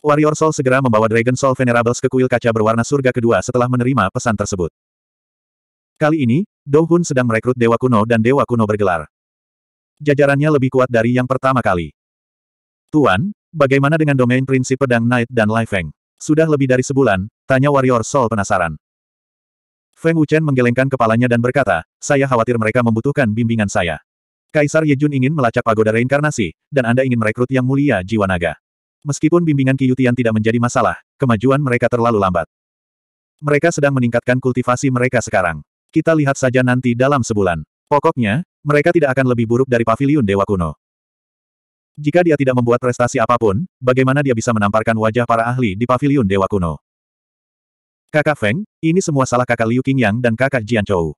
Warrior Soul segera membawa Dragon Soul Venerables ke kuil kaca berwarna surga kedua setelah menerima pesan tersebut. Kali ini, Dou Hun sedang merekrut Dewa Kuno dan Dewa Kuno bergelar. Jajarannya lebih kuat dari yang pertama kali. Tuan, bagaimana dengan domain prinsip pedang Knight dan Lifeng? Sudah lebih dari sebulan, tanya Warrior Soul penasaran. Feng Wuchen menggelengkan kepalanya dan berkata, saya khawatir mereka membutuhkan bimbingan saya. Kaisar Ye Jun ingin melacak pagoda reinkarnasi, dan Anda ingin merekrut yang mulia jiwa naga. Meskipun bimbingan Qiyutian tidak menjadi masalah, kemajuan mereka terlalu lambat. Mereka sedang meningkatkan kultivasi mereka sekarang. Kita lihat saja nanti dalam sebulan. Pokoknya, mereka tidak akan lebih buruk dari Paviliun Dewa Kuno. Jika dia tidak membuat prestasi apapun, bagaimana dia bisa menamparkan wajah para ahli di Paviliun Dewa Kuno? Kakak Feng, ini semua salah kakak Liu Qingyang dan kakak Jian Chou.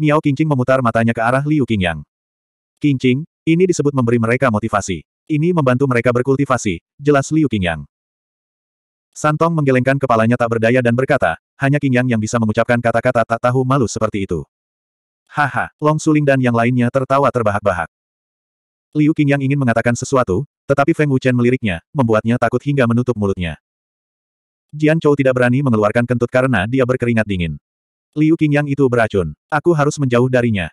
Miao Qingqing memutar matanya ke arah Liu Qingyang. Qingqing, ini disebut memberi mereka motivasi. Ini membantu mereka berkultivasi, jelas Liu Qingyang. Santong menggelengkan kepalanya tak berdaya dan berkata, hanya Qingyang yang bisa mengucapkan kata-kata tak tahu malu seperti itu. Haha, Long Suling dan yang lainnya tertawa terbahak-bahak. Liu Qingyang ingin mengatakan sesuatu, tetapi Feng Wuchen meliriknya, membuatnya takut hingga menutup mulutnya. Jian Chou tidak berani mengeluarkan kentut karena dia berkeringat dingin. Liu Qingyang itu beracun. Aku harus menjauh darinya.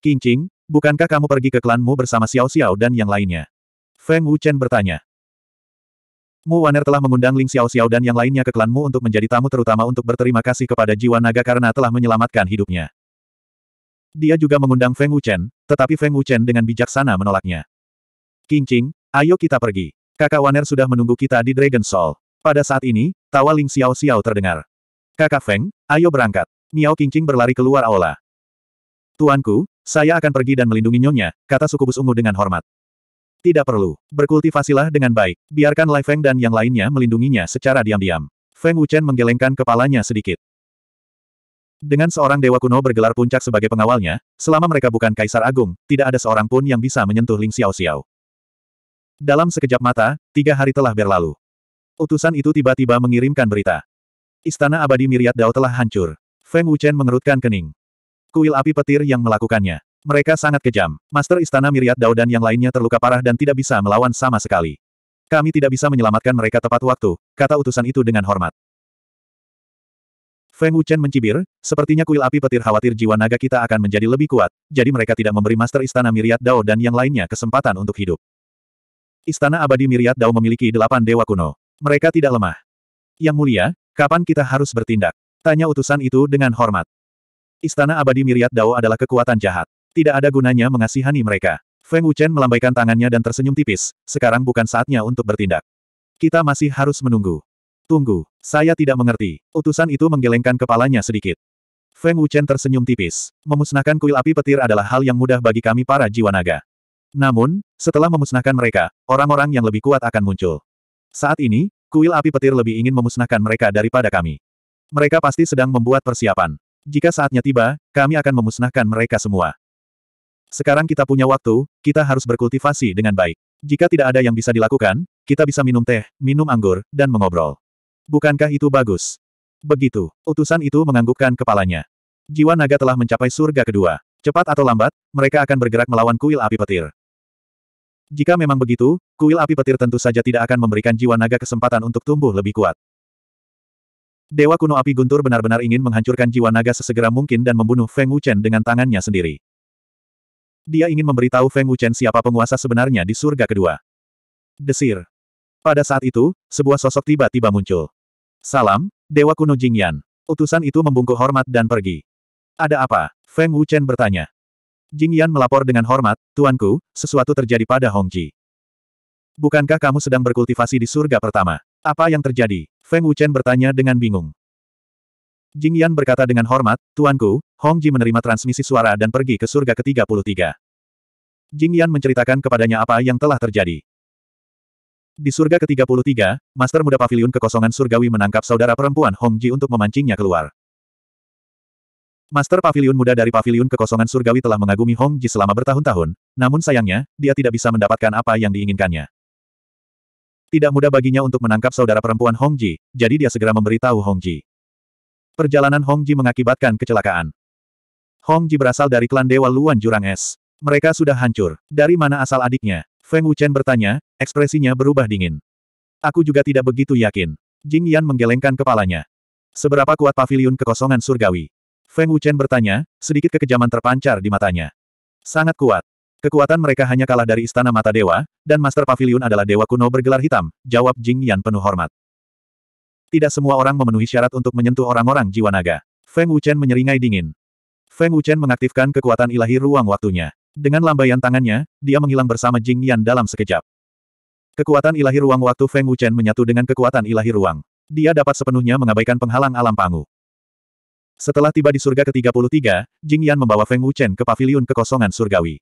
Qingqing, bukankah kamu pergi ke klanmu bersama Xiao Xiao dan yang lainnya? Feng Wuchen bertanya. Mu Waner telah mengundang Ling Xiao Xiao dan yang lainnya ke klanmu untuk menjadi tamu terutama untuk berterima kasih kepada jiwa naga karena telah menyelamatkan hidupnya. Dia juga mengundang Feng Wuchen, tetapi Feng Wuchen dengan bijaksana menolaknya. Qingqing, ayo kita pergi. Kakak Waner sudah menunggu kita di Dragon Soul. Pada saat ini, tawa Ling Xiao Xiao terdengar. Kakak Feng, ayo berangkat. Miao Qingqing berlari keluar aula. Tuanku, saya akan pergi dan melindungi nyonya, kata sukubus ungu dengan hormat. Tidak perlu. Berkultivasilah dengan baik. Biarkan Lai Feng dan yang lainnya melindunginya secara diam-diam. Feng Wuchen menggelengkan kepalanya sedikit. Dengan seorang dewa kuno bergelar puncak sebagai pengawalnya, selama mereka bukan kaisar agung, tidak ada seorang pun yang bisa menyentuh Ling Xiao Xiao. Dalam sekejap mata, tiga hari telah berlalu. Utusan itu tiba-tiba mengirimkan berita. Istana abadi Miriat Dao telah hancur. Feng Wuchen mengerutkan kening. Kuil api petir yang melakukannya. Mereka sangat kejam. Master Istana Miriat Dao dan yang lainnya terluka parah dan tidak bisa melawan sama sekali. Kami tidak bisa menyelamatkan mereka tepat waktu, kata utusan itu dengan hormat. Feng Wuchen mencibir, sepertinya kuil api petir khawatir jiwa naga kita akan menjadi lebih kuat, jadi mereka tidak memberi Master Istana Miriat Dao dan yang lainnya kesempatan untuk hidup. Istana abadi Miriat Dao memiliki delapan dewa kuno. Mereka tidak lemah. Yang mulia, kapan kita harus bertindak? Tanya utusan itu dengan hormat. Istana abadi Miriat Dao adalah kekuatan jahat. Tidak ada gunanya mengasihani mereka. Feng Wuchen melambaikan tangannya dan tersenyum tipis, sekarang bukan saatnya untuk bertindak. Kita masih harus menunggu. Tunggu, saya tidak mengerti. Utusan itu menggelengkan kepalanya sedikit. Feng Wuchen tersenyum tipis. Memusnahkan kuil api petir adalah hal yang mudah bagi kami para jiwa naga. Namun, setelah memusnahkan mereka, orang-orang yang lebih kuat akan muncul. Saat ini, kuil api petir lebih ingin memusnahkan mereka daripada kami. Mereka pasti sedang membuat persiapan. Jika saatnya tiba, kami akan memusnahkan mereka semua. Sekarang kita punya waktu, kita harus berkultivasi dengan baik. Jika tidak ada yang bisa dilakukan, kita bisa minum teh, minum anggur, dan mengobrol. Bukankah itu bagus? Begitu, utusan itu menganggukkan kepalanya. Jiwa naga telah mencapai surga kedua. Cepat atau lambat, mereka akan bergerak melawan kuil api petir. Jika memang begitu, kuil api petir tentu saja tidak akan memberikan jiwa naga kesempatan untuk tumbuh lebih kuat. Dewa kuno api guntur benar-benar ingin menghancurkan jiwa naga sesegera mungkin dan membunuh Feng Wuchen dengan tangannya sendiri. Dia ingin memberitahu Feng Wuchen siapa penguasa sebenarnya di surga kedua. Desir. Pada saat itu, sebuah sosok tiba-tiba muncul. Salam, Dewa kuno Jingyan. Utusan itu membungkuk hormat dan pergi. Ada apa? Feng Wuchen bertanya. Jing Yan melapor dengan hormat, Tuanku, sesuatu terjadi pada Hong Ji. Bukankah kamu sedang berkultivasi di surga pertama? Apa yang terjadi? Feng Wuchen bertanya dengan bingung. Jing Yan berkata dengan hormat, Tuanku, Hong Ji menerima transmisi suara dan pergi ke surga ke-33. Jing Yan menceritakan kepadanya apa yang telah terjadi. Di surga ke-33, Master Muda Pavilion Kekosongan Surgawi menangkap saudara perempuan Hong Ji untuk memancingnya keluar. Master Pavilion Muda dari Pavilion Kekosongan Surgawi telah mengagumi Hong Ji selama bertahun-tahun, namun sayangnya, dia tidak bisa mendapatkan apa yang diinginkannya. Tidak mudah baginya untuk menangkap saudara perempuan Hong Ji, jadi dia segera memberitahu Hong Ji. Perjalanan Hong Ji mengakibatkan kecelakaan. Hong Ji berasal dari klan Dewa Luan Jurang Es. Mereka sudah hancur. Dari mana asal adiknya? Feng Wuchen bertanya, ekspresinya berubah dingin. Aku juga tidak begitu yakin. Jing Yan menggelengkan kepalanya. Seberapa kuat paviliun kekosongan surgawi? Feng Wuchen bertanya, sedikit kekejaman terpancar di matanya. Sangat kuat. Kekuatan mereka hanya kalah dari Istana Mata Dewa, dan Master Pavilion adalah dewa kuno bergelar hitam, jawab Jing Yan penuh hormat. Tidak semua orang memenuhi syarat untuk menyentuh orang-orang jiwa naga. Feng Wuchen menyeringai dingin. Feng Wuchen mengaktifkan kekuatan ilahi ruang waktunya. Dengan lambaian tangannya, dia menghilang bersama Jing Yan dalam sekejap. Kekuatan ilahi ruang waktu Feng Wuchen menyatu dengan kekuatan ilahi ruang. Dia dapat sepenuhnya mengabaikan penghalang alam panggung. Setelah tiba di surga ke-33, Jing Yan membawa Feng Wuchen ke paviliun kekosongan surgawi.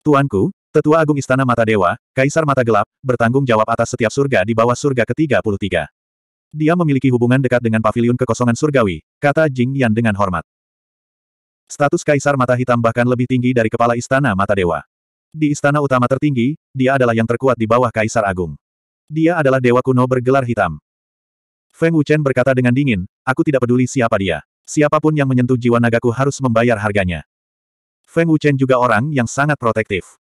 Tuanku, Tetua Agung Istana Mata Dewa, Kaisar Mata Gelap, bertanggung jawab atas setiap surga di bawah surga ke-33. Dia memiliki hubungan dekat dengan paviliun kekosongan surgawi, kata Jing Yan dengan hormat. Status Kaisar Mata Hitam bahkan lebih tinggi dari Kepala Istana Mata Dewa. Di istana utama tertinggi, dia adalah yang terkuat di bawah Kaisar Agung. Dia adalah Dewa Kuno bergelar hitam. Feng Wuchen berkata dengan dingin, aku tidak peduli siapa dia. Siapapun yang menyentuh jiwa nagaku harus membayar harganya. Feng Wuchen juga orang yang sangat protektif.